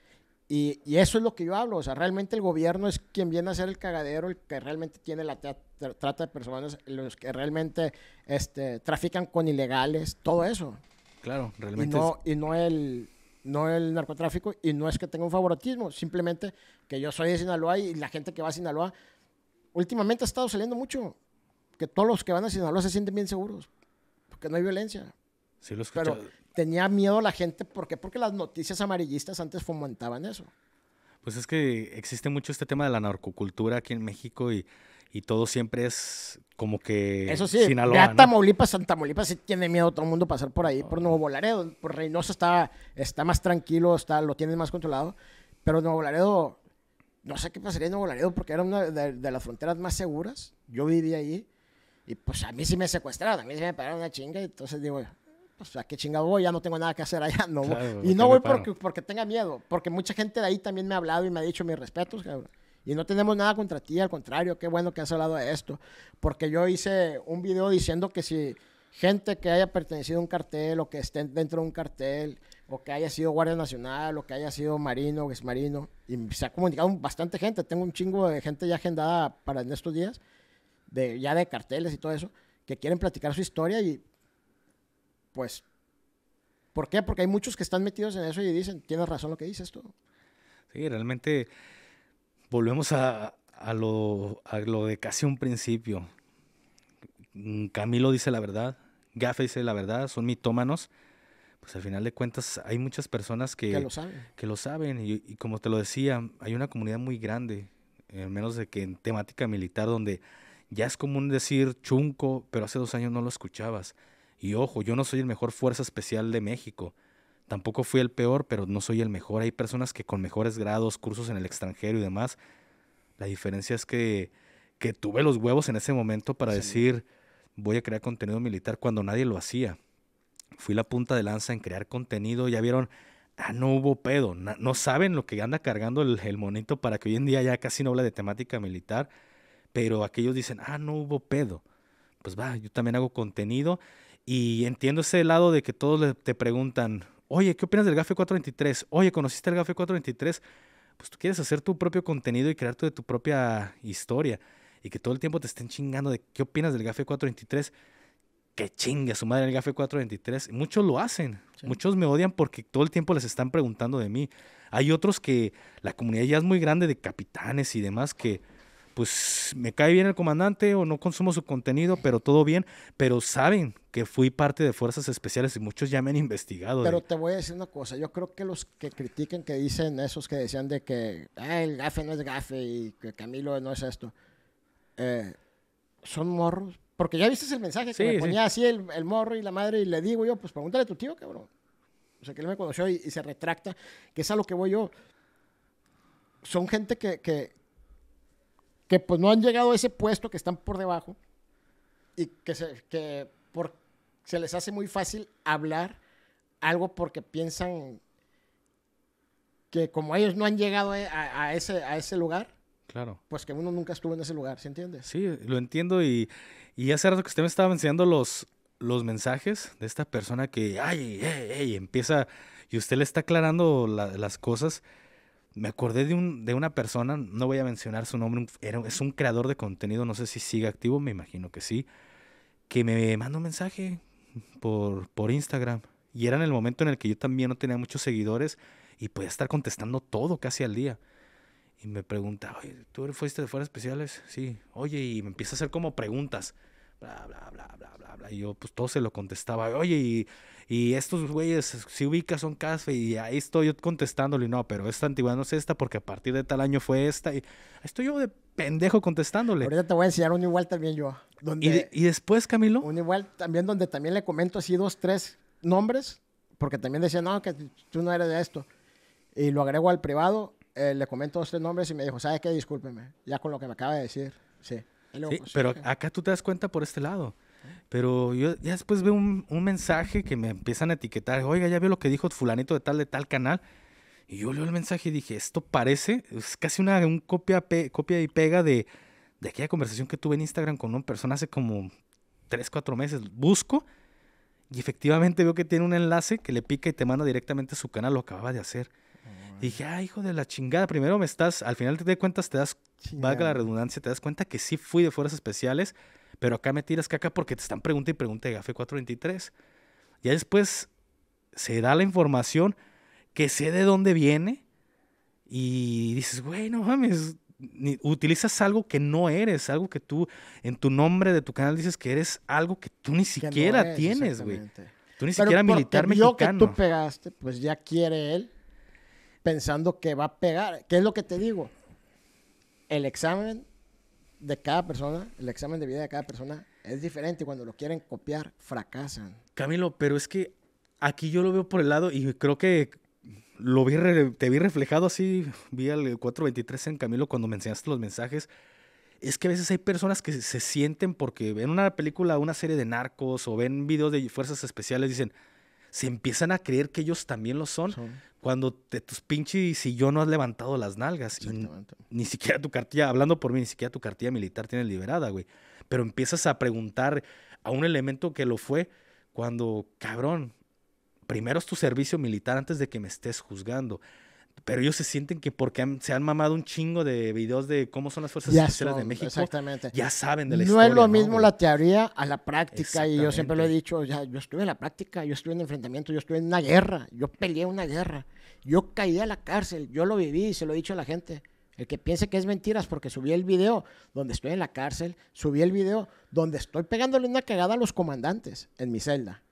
Y, y, eso es lo que yo hablo. O sea, realmente el gobierno es quien viene a ser el cagadero, el que realmente tiene la trata de personas, los que realmente este, trafican con ilegales, todo eso. Claro, realmente. Y no, y no el, no el narcotráfico, y no es que tenga un favoritismo, simplemente que yo soy de Sinaloa y la gente que va a Sinaloa, últimamente ha estado saliendo mucho, que todos los que van a Sinaloa se sienten bien seguros, porque no hay violencia. Sí, Pero tenía miedo la gente, ¿por qué? Porque las noticias amarillistas antes fomentaban eso. Pues es que existe mucho este tema de la narcocultura aquí en México y y todo siempre es como que Eso sí, Sinaloa, ya Tamaulipas, Santa Tamaulipas sí tiene miedo todo el mundo pasar por ahí, por Nuevo Laredo, por Reynoso está, está más tranquilo, está, lo tienen más controlado, pero Nuevo Laredo, no sé qué pasaría en Nuevo Laredo porque era una de, las fronteras más seguras, yo vivía ahí y pues a mí sí me secuestraron, a mí sí me pararon una chinga y entonces digo, pues a qué chingado voy, ya no tengo nada que hacer allá, no y no voy porque, porque tenga miedo, porque mucha gente de ahí también me ha hablado y me ha dicho mis respetos, cabrón. Y no tenemos nada contra ti, al contrario, qué bueno que has hablado de esto. Porque yo hice un video diciendo que si gente que haya pertenecido a un cartel o que esté dentro de un cartel o que haya sido Guardia Nacional o que haya sido Marino o exmarino, y se ha comunicado bastante gente, tengo un chingo de gente ya agendada para en estos días, de, ya de carteles y todo eso, que quieren platicar su historia y pues, ¿por qué? Porque hay muchos que están metidos en eso y dicen, tienes razón lo que dices tú. Sí, realmente volvemos a, lo, de casi un principio. Mm, Camilo dice la verdad, Gaffe dice la verdad, son mitómanos. Pues al final de cuentas hay muchas personas que, que lo saben. Y, y, como te lo decía, hay una comunidad muy grande, al eh, menos de que en temática militar, donde ya es común decir chunco, pero hace dos años no lo escuchabas. Y ojo, yo no soy el mejor fuerza especial de México. Tampoco fui el peor, pero no soy el mejor. Hay personas que con mejores grados, cursos en el extranjero y demás. La diferencia es que, tuve los huevos en ese momento para decir, voy a crear contenido militar cuando nadie lo hacía. Fui la punta de lanza en crear contenido. Ya vieron, ah, no hubo pedo. No, saben lo que anda cargando el, el monito para que hoy en día ya casi no habla de temática militar. Pero aquellos dicen, ah, no hubo pedo. Pues va, yo también hago contenido. Y entiendo ese lado de que todos te preguntan, Oye, ¿qué opinas del Gafe 423? Oye, ¿conociste el Gafe 423? Pues tú quieres hacer tu propio contenido y crearte tu, tu propia historia. Y que todo el tiempo te estén chingando de qué opinas del Gafe 423. Que chinga su madre el Gafe 423. Muchos lo hacen. Muchos me odian porque todo el tiempo les están preguntando de mí. Hay otros que la comunidad ya es muy grande de capitanes y demás que pues me cae bien el comandante o no consumo su contenido, pero todo bien, pero saben que fui parte de fuerzas especiales y muchos ya me han investigado. Pero te voy a decir una cosa, yo creo que los que critiquen, que dicen esos que decían de que ah, el gafe no es gafe y que Camilo no es esto, eh, son morros, porque ya viste el mensaje que me ponía así el, morro y la madre y le digo yo, pues pregúntale a tu tío, cabrón. O sea, que él me conoció y, se retracta, que es a lo que voy yo. Son gente que, que, que pues no han llegado a ese puesto, que están por debajo y que se, por, se les hace muy fácil hablar algo porque piensan que como ellos no han llegado a, ese, a ese lugar, Claro. Pues que uno nunca estuvo en ese lugar, ¿se entiende? Sí, lo entiendo y, y, hace rato que usted me estaba enseñando los, los mensajes de esta persona que, ay, ay, ay, empieza y usted le está aclarando las cosas me acordé de, un, de una persona, no voy a mencionar su nombre, es un creador de contenido, no sé si sigue activo, me imagino que sí, que me mandó un mensaje por, por Instagram. Y era en el momento en el que yo también no tenía muchos seguidores y podía estar contestando todo casi al día. Y me pregunta, oye, ¿tú fuiste de fuera especiales? Sí. Oye, y me empieza a hacer como preguntas bla, bla, bla, bla, bla, Y yo, pues todo se lo contestaba, oye, y, y estos güeyes, si ubicas son Casfe, y ahí estoy yo contestándole, no, pero esta antigüedad no es esta, porque a partir de tal año fue esta, y estoy yo de pendejo contestándole. Ahorita te voy a enseñar un igual también yo. ¿Y, después, Camilo? Un igual también donde también le comento así dos, tres nombres, porque también decía, no, que tú no eres de esto. Y lo agrego al privado, eh, le comento dos, tres nombres y me dijo, ¿sabes qué? Discúlpeme, ya con lo que me acaba de decir. Sí. Pues, pero acá tú te das cuenta por este lado. Pero yo ya después veo un, mensaje que me empiezan a etiquetar. Oiga, ya veo lo que dijo fulanito de tal, de tal canal. Y yo leo el mensaje y dije, esto parece, es casi una un copia, copia y pega de, de aquella conversación que tuve en Instagram con una persona hace como 3, 4 meses. Busco y efectivamente veo que tiene un enlace que le pica y te manda directamente a su canal. Lo acababa de hacer dije, ah, hijo de la chingada, primero me estás, al final te das cuenta te das, valga la redundancia, te das cuenta que sí fui de fuerzas especiales, pero acá me tiras caca porque te están preguntando y pregunta de Gafé 423. Ya después se da la información que sé de dónde viene y dices, güey, no mames, utilizas algo que no eres, algo que tú en tu nombre de tu canal dices que eres algo que tú ni siquiera tienes, güey. Tú ni siquiera militar que tú pegaste, pues ya quiere él pensando que va a pegar. ¿Qué es lo que te digo? El examen de cada persona, el examen de vida de cada persona es diferente y cuando lo quieren copiar, fracasan. Camilo, pero es que aquí yo lo veo por el lado y creo que lo vi te vi reflejado así, vi al 423 en Camilo cuando me enseñaste los mensajes. Es que a veces hay personas que se sienten porque ven una película, una serie de narcos o ven videos de fuerzas especiales, dicen, se empiezan a creer que ellos también lo son. Cuando te, tus pinches si yo no has levantado las nalgas. ni siquiera tu cartilla, hablando por mí, ni siquiera tu cartilla militar tiene liberada, güey. Pero empiezas a preguntar a un elemento que lo fue cuando, cabrón, primero es tu servicio militar antes de que me estés juzgando pero ellos se sienten que porque se han mamado un chingo de videos de cómo son las fuerzas especiales de México, exactamente. ya saben de la historia. No es lo mismo la teoría a la práctica, y yo siempre lo he dicho, yo estuve en la práctica, yo estuve en enfrentamiento, yo estuve en una guerra, yo peleé una guerra, yo caí a la cárcel, yo lo viví y se lo he dicho a la gente. El que piense que es mentiras porque subí el video donde estoy en la cárcel, subí el video donde estoy pegándole una cagada a los comandantes en mi celda.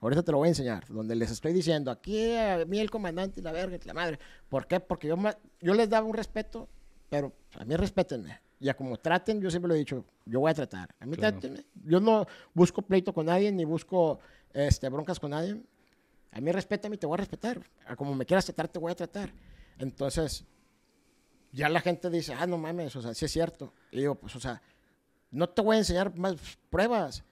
Ahorita te lo voy a enseñar, donde les estoy diciendo, aquí eh, a mí el comandante la verga la madre. ¿Por qué? Porque yo, yo les daba un respeto, pero a mí respétenme. Y a como traten, yo siempre lo he dicho, yo voy a tratar. A mí yo no busco pleito con nadie, ni busco este, broncas con nadie. A mí respétame y te voy a respetar. A como me quieras tratar, te voy a tratar. Entonces, ya la gente dice, ah, no mames, o sea, sí es cierto. Y yo, pues, o sea, no te voy a enseñar más pruebas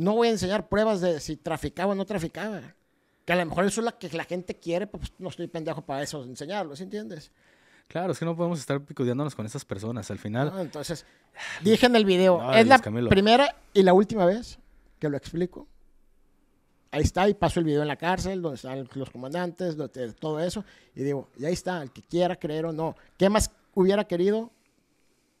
no voy a enseñar pruebas de si traficaba o no traficaba. Que a lo mejor eso es la que la gente quiere, pues no estoy pendejo para eso, enseñarlo, entiendes? Claro, es que no podemos estar picoteándonos con esas personas al final. entonces, dije en el video, es la primera y la última vez que lo explico. Ahí está, y paso el video en la cárcel, donde están los comandantes, todo eso, y digo, y ahí está, el que quiera creer o no. ¿Qué más hubiera querido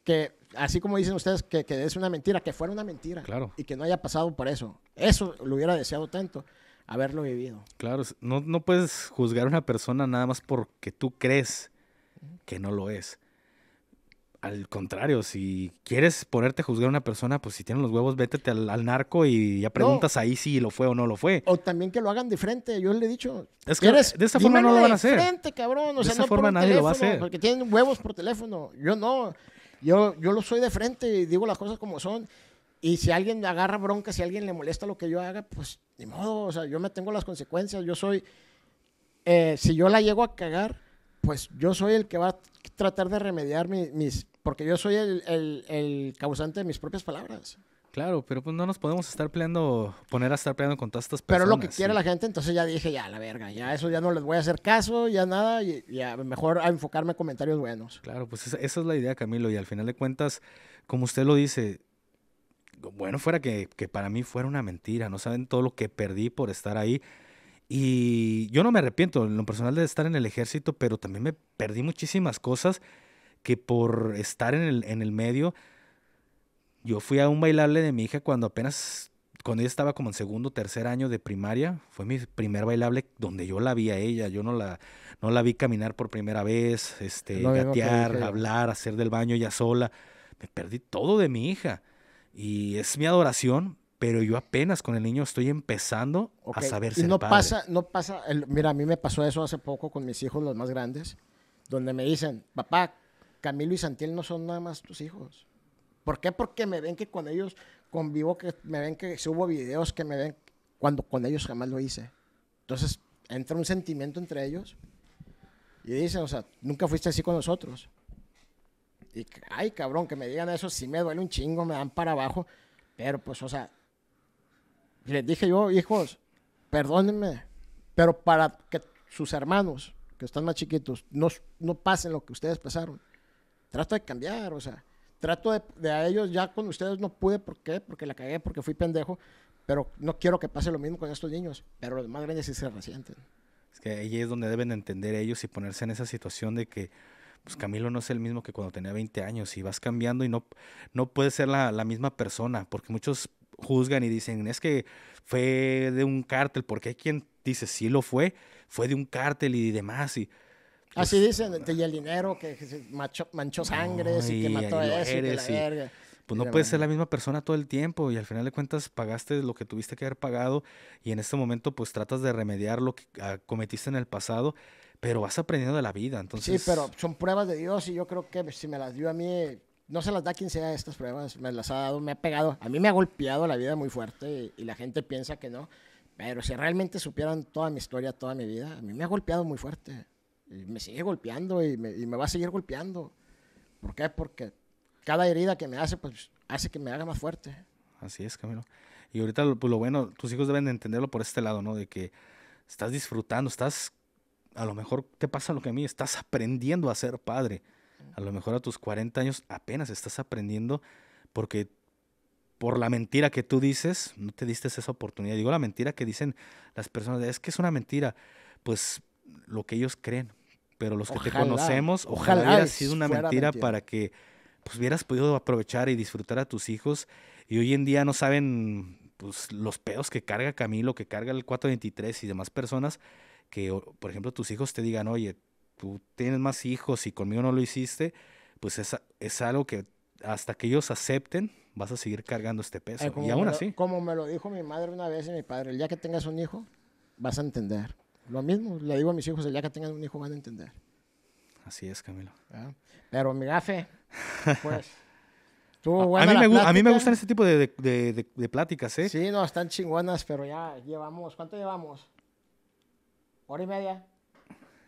que así como dicen ustedes, que, es una mentira, que fuera una mentira. Claro. Y que no haya pasado por eso. Eso lo hubiera deseado tanto, haberlo vivido. Claro, no, puedes juzgar a una persona nada más porque tú crees que no lo es. Al contrario, si quieres ponerte a juzgar a una persona, pues si tienen los huevos, vétete al, narco y ya preguntas ahí si lo fue o no lo fue. O también que lo hagan de frente, yo le he dicho. Es que de esta forma no lo van a hacer. De esa forma nadie lo va a hacer. Porque tienen huevos por teléfono. Yo no. Yo, yo lo soy de frente y digo las cosas como son. Y si alguien me agarra bronca, si alguien le molesta lo que yo haga, pues ni modo, o sea, yo me tengo las consecuencias, yo soy, eh, si yo la llego a cagar, pues yo soy el que va a tratar de remediar mis, porque yo soy el, el, el causante de mis propias palabras. Claro, pero pues no nos podemos estar peleando, poner a estar peleando con todas estas personas. Pero lo que quiere la gente, entonces ya dije, ya, la verga, ya eso ya no les voy a hacer caso, ya nada, y, ya mejor a enfocarme en comentarios buenos. Claro, pues esa, es la idea, Camilo, y al final de cuentas, como usted lo dice, bueno fuera que, para mí fuera una mentira, no saben todo lo que perdí por estar ahí. Y yo no me arrepiento en lo personal de estar en el ejército, pero también me perdí muchísimas cosas que por estar el, en el medio yo fui a un bailable de mi hija cuando apenas, cuando ella estaba como en segundo, tercer año de primaria. Fue mi primer bailable donde yo la vi a ella. Yo no la, no la vi caminar por primera vez, este, gatear, hablar, hacer del baño ya sola. Me perdí todo de mi hija. Y es mi adoración, pero yo apenas con el niño estoy empezando a saber ser no pasa no pasa mira a mí me pasó eso hace poco con mis hijos los más grandes donde me dicen papá Camilo y Santiel no son nada más tus hijos ¿Por qué? Porque me ven que con ellos convivo, que me ven que subo videos, que me ven cuando con ellos jamás lo hice. Entonces entra un sentimiento entre ellos y dicen, o sea, nunca fuiste así con nosotros. Y ay, cabrón, que me digan eso, sí me duele un chingo, me dan para abajo. Pero pues, o sea, les dije yo, hijos, perdónenme, pero para que sus hermanos, que están más chiquitos, no, no pasen lo que ustedes pasaron. trato de cambiar, o sea. Trato de, a ellos, ya con ustedes no pude, ¿por qué? Porque la cagué, porque fui pendejo, pero no quiero que pase lo mismo con estos niños, pero los más grandes sí se resienten. Es que ahí es donde deben entender ellos y ponerse en esa situación de que, pues Camilo no es el mismo que cuando tenía 20 años y vas cambiando y no, no puedes ser la, la misma persona, porque muchos juzgan y dicen, es que fue de un cártel, porque hay quien dice, sí lo fue, fue de un cártel y demás, y Así dicen, y el dinero, que, manchó sangre, y, que mató a eso, y que la Pues no puedes ser la misma persona todo el tiempo y al final de cuentas pagaste lo que tuviste que haber pagado y en este momento pues tratas de remediar lo que ah, cometiste en el pasado, pero vas aprendiendo de la vida, entonces... Sí, pero son pruebas de Dios y yo creo que si me las dio a mí, no se las da quien sea estas pruebas, me las ha dado, me ha pegado, a mí me ha golpeado la vida muy fuerte y la gente piensa que no, pero si realmente supieran toda mi historia, toda mi vida, a mí me ha golpeado muy fuerte. Y me sigue golpeando y me, va a seguir golpeando. ¿Por qué? Porque cada herida que me hace, pues hace que me haga más fuerte. Así es, Camilo. Y ahorita, pues lo bueno, tus hijos deben entenderlo por este lado, ¿no? De que estás disfrutando, estás, a lo mejor te pasa lo que a mí, estás aprendiendo a ser padre. A lo mejor a tus 40 años apenas estás aprendiendo porque por la mentira que tú dices, no te diste esa oportunidad. Digo la mentira que dicen las personas, es que es una mentira. Pues lo que ellos creen, pero los que te conocemos, ojalá, ojalá hubiera sido una mentira, para que pues hubieras podido aprovechar y disfrutar a tus hijos y hoy en día no saben pues, los pedos que carga Camilo, que carga el 423 y demás personas que por ejemplo tus hijos te digan, "Oye, tú tienes más hijos y conmigo no lo hiciste", pues es, es algo que hasta que ellos acepten, vas a seguir cargando este peso. y aún así. Como me lo dijo mi madre una vez y mi padre, el día que tengas un hijo, vas a entender lo mismo, le digo a mis hijos, ya que tengan un hijo van a entender. Así es, Camilo. ¿Ah? Pero mi gafe, pues... A mí, me, a, mí me, gustan este tipo de, pláticas, ¿eh? Sí, no, están chingonas, pero ya llevamos, ¿cuánto llevamos? Hora y media.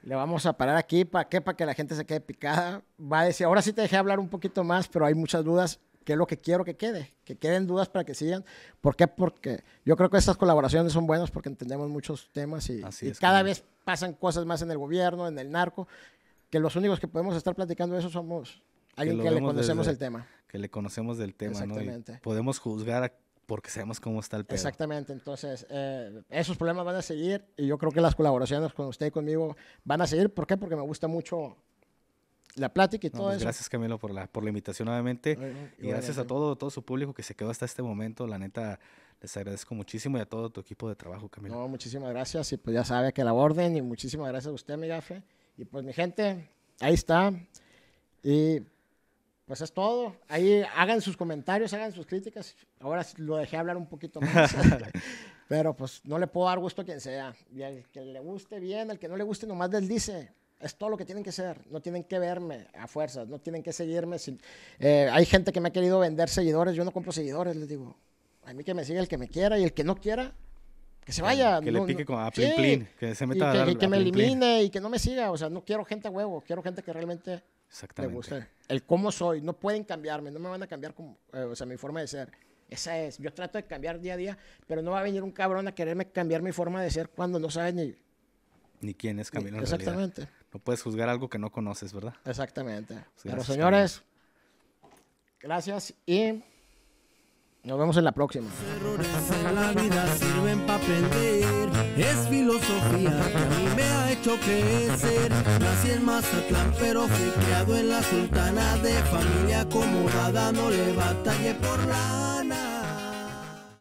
Le vamos a parar aquí, ¿para qué? Para que la gente se quede picada. Va a decir, ahora sí te dejé hablar un poquito más, pero hay muchas dudas que es lo que quiero que quede, que queden dudas para que sigan. ¿Por qué? Porque yo creo que estas colaboraciones son buenas porque entendemos muchos temas y, cada vez pasan cosas más en el gobierno, en el narco, que los únicos que podemos estar platicando eso somos alguien que, le conocemos el tema. Que le conocemos del tema, ¿no? podemos juzgar porque sabemos cómo está el pedo. Exactamente, entonces eh, esos problemas van a seguir y yo creo que las colaboraciones con usted y conmigo van a seguir. ¿Por qué? Porque me gusta mucho la plática y todo pues eso. Gracias Camilo por la, por la invitación nuevamente y, gracias a todo, todo su público que se quedó hasta este momento. La neta, les agradezco muchísimo y a todo tu equipo de trabajo Camilo. No, muchísimas gracias y pues ya sabe que la orden y muchísimas gracias a usted, mi gafe. Y pues mi gente, ahí está. Y pues es todo. Ahí hagan sus comentarios, hagan sus críticas. Ahora lo dejé hablar un poquito más. Pero pues no le puedo dar gusto a quien sea. Y al que le guste bien, al que no le guste nomás dice es todo lo que tienen que ser. No tienen que verme a fuerzas, no tienen que seguirme. Eh, hay gente que me ha querido vender seguidores, yo no compro seguidores, les digo. A mí que me siga el que me quiera y el que no quiera, que se vaya. Que, le pique con a ah, plin, plin, que se meta que, a que me elimine y que no me siga. O sea, no quiero gente a huevo, quiero gente que realmente le guste. El cómo soy, no pueden cambiarme, no me van a cambiar como, eh, o sea, mi forma de ser. Esa es. Yo trato de cambiar día a día, pero no va a venir un cabrón a quererme cambiar mi forma de ser cuando no sabe ni. Ni quién es Camilo. exactamente. No puedes juzgar algo que no conoces, ¿verdad? Exactamente. Pues Pero señores, gracias y nos vemos en la próxima. Los errores en la vida sirven para aprender. Es filosofía que a mí me ha hecho crecer. Nací en Mazatlán, pero fui criado en la sultana de familia acomodada. No le batallé por lana.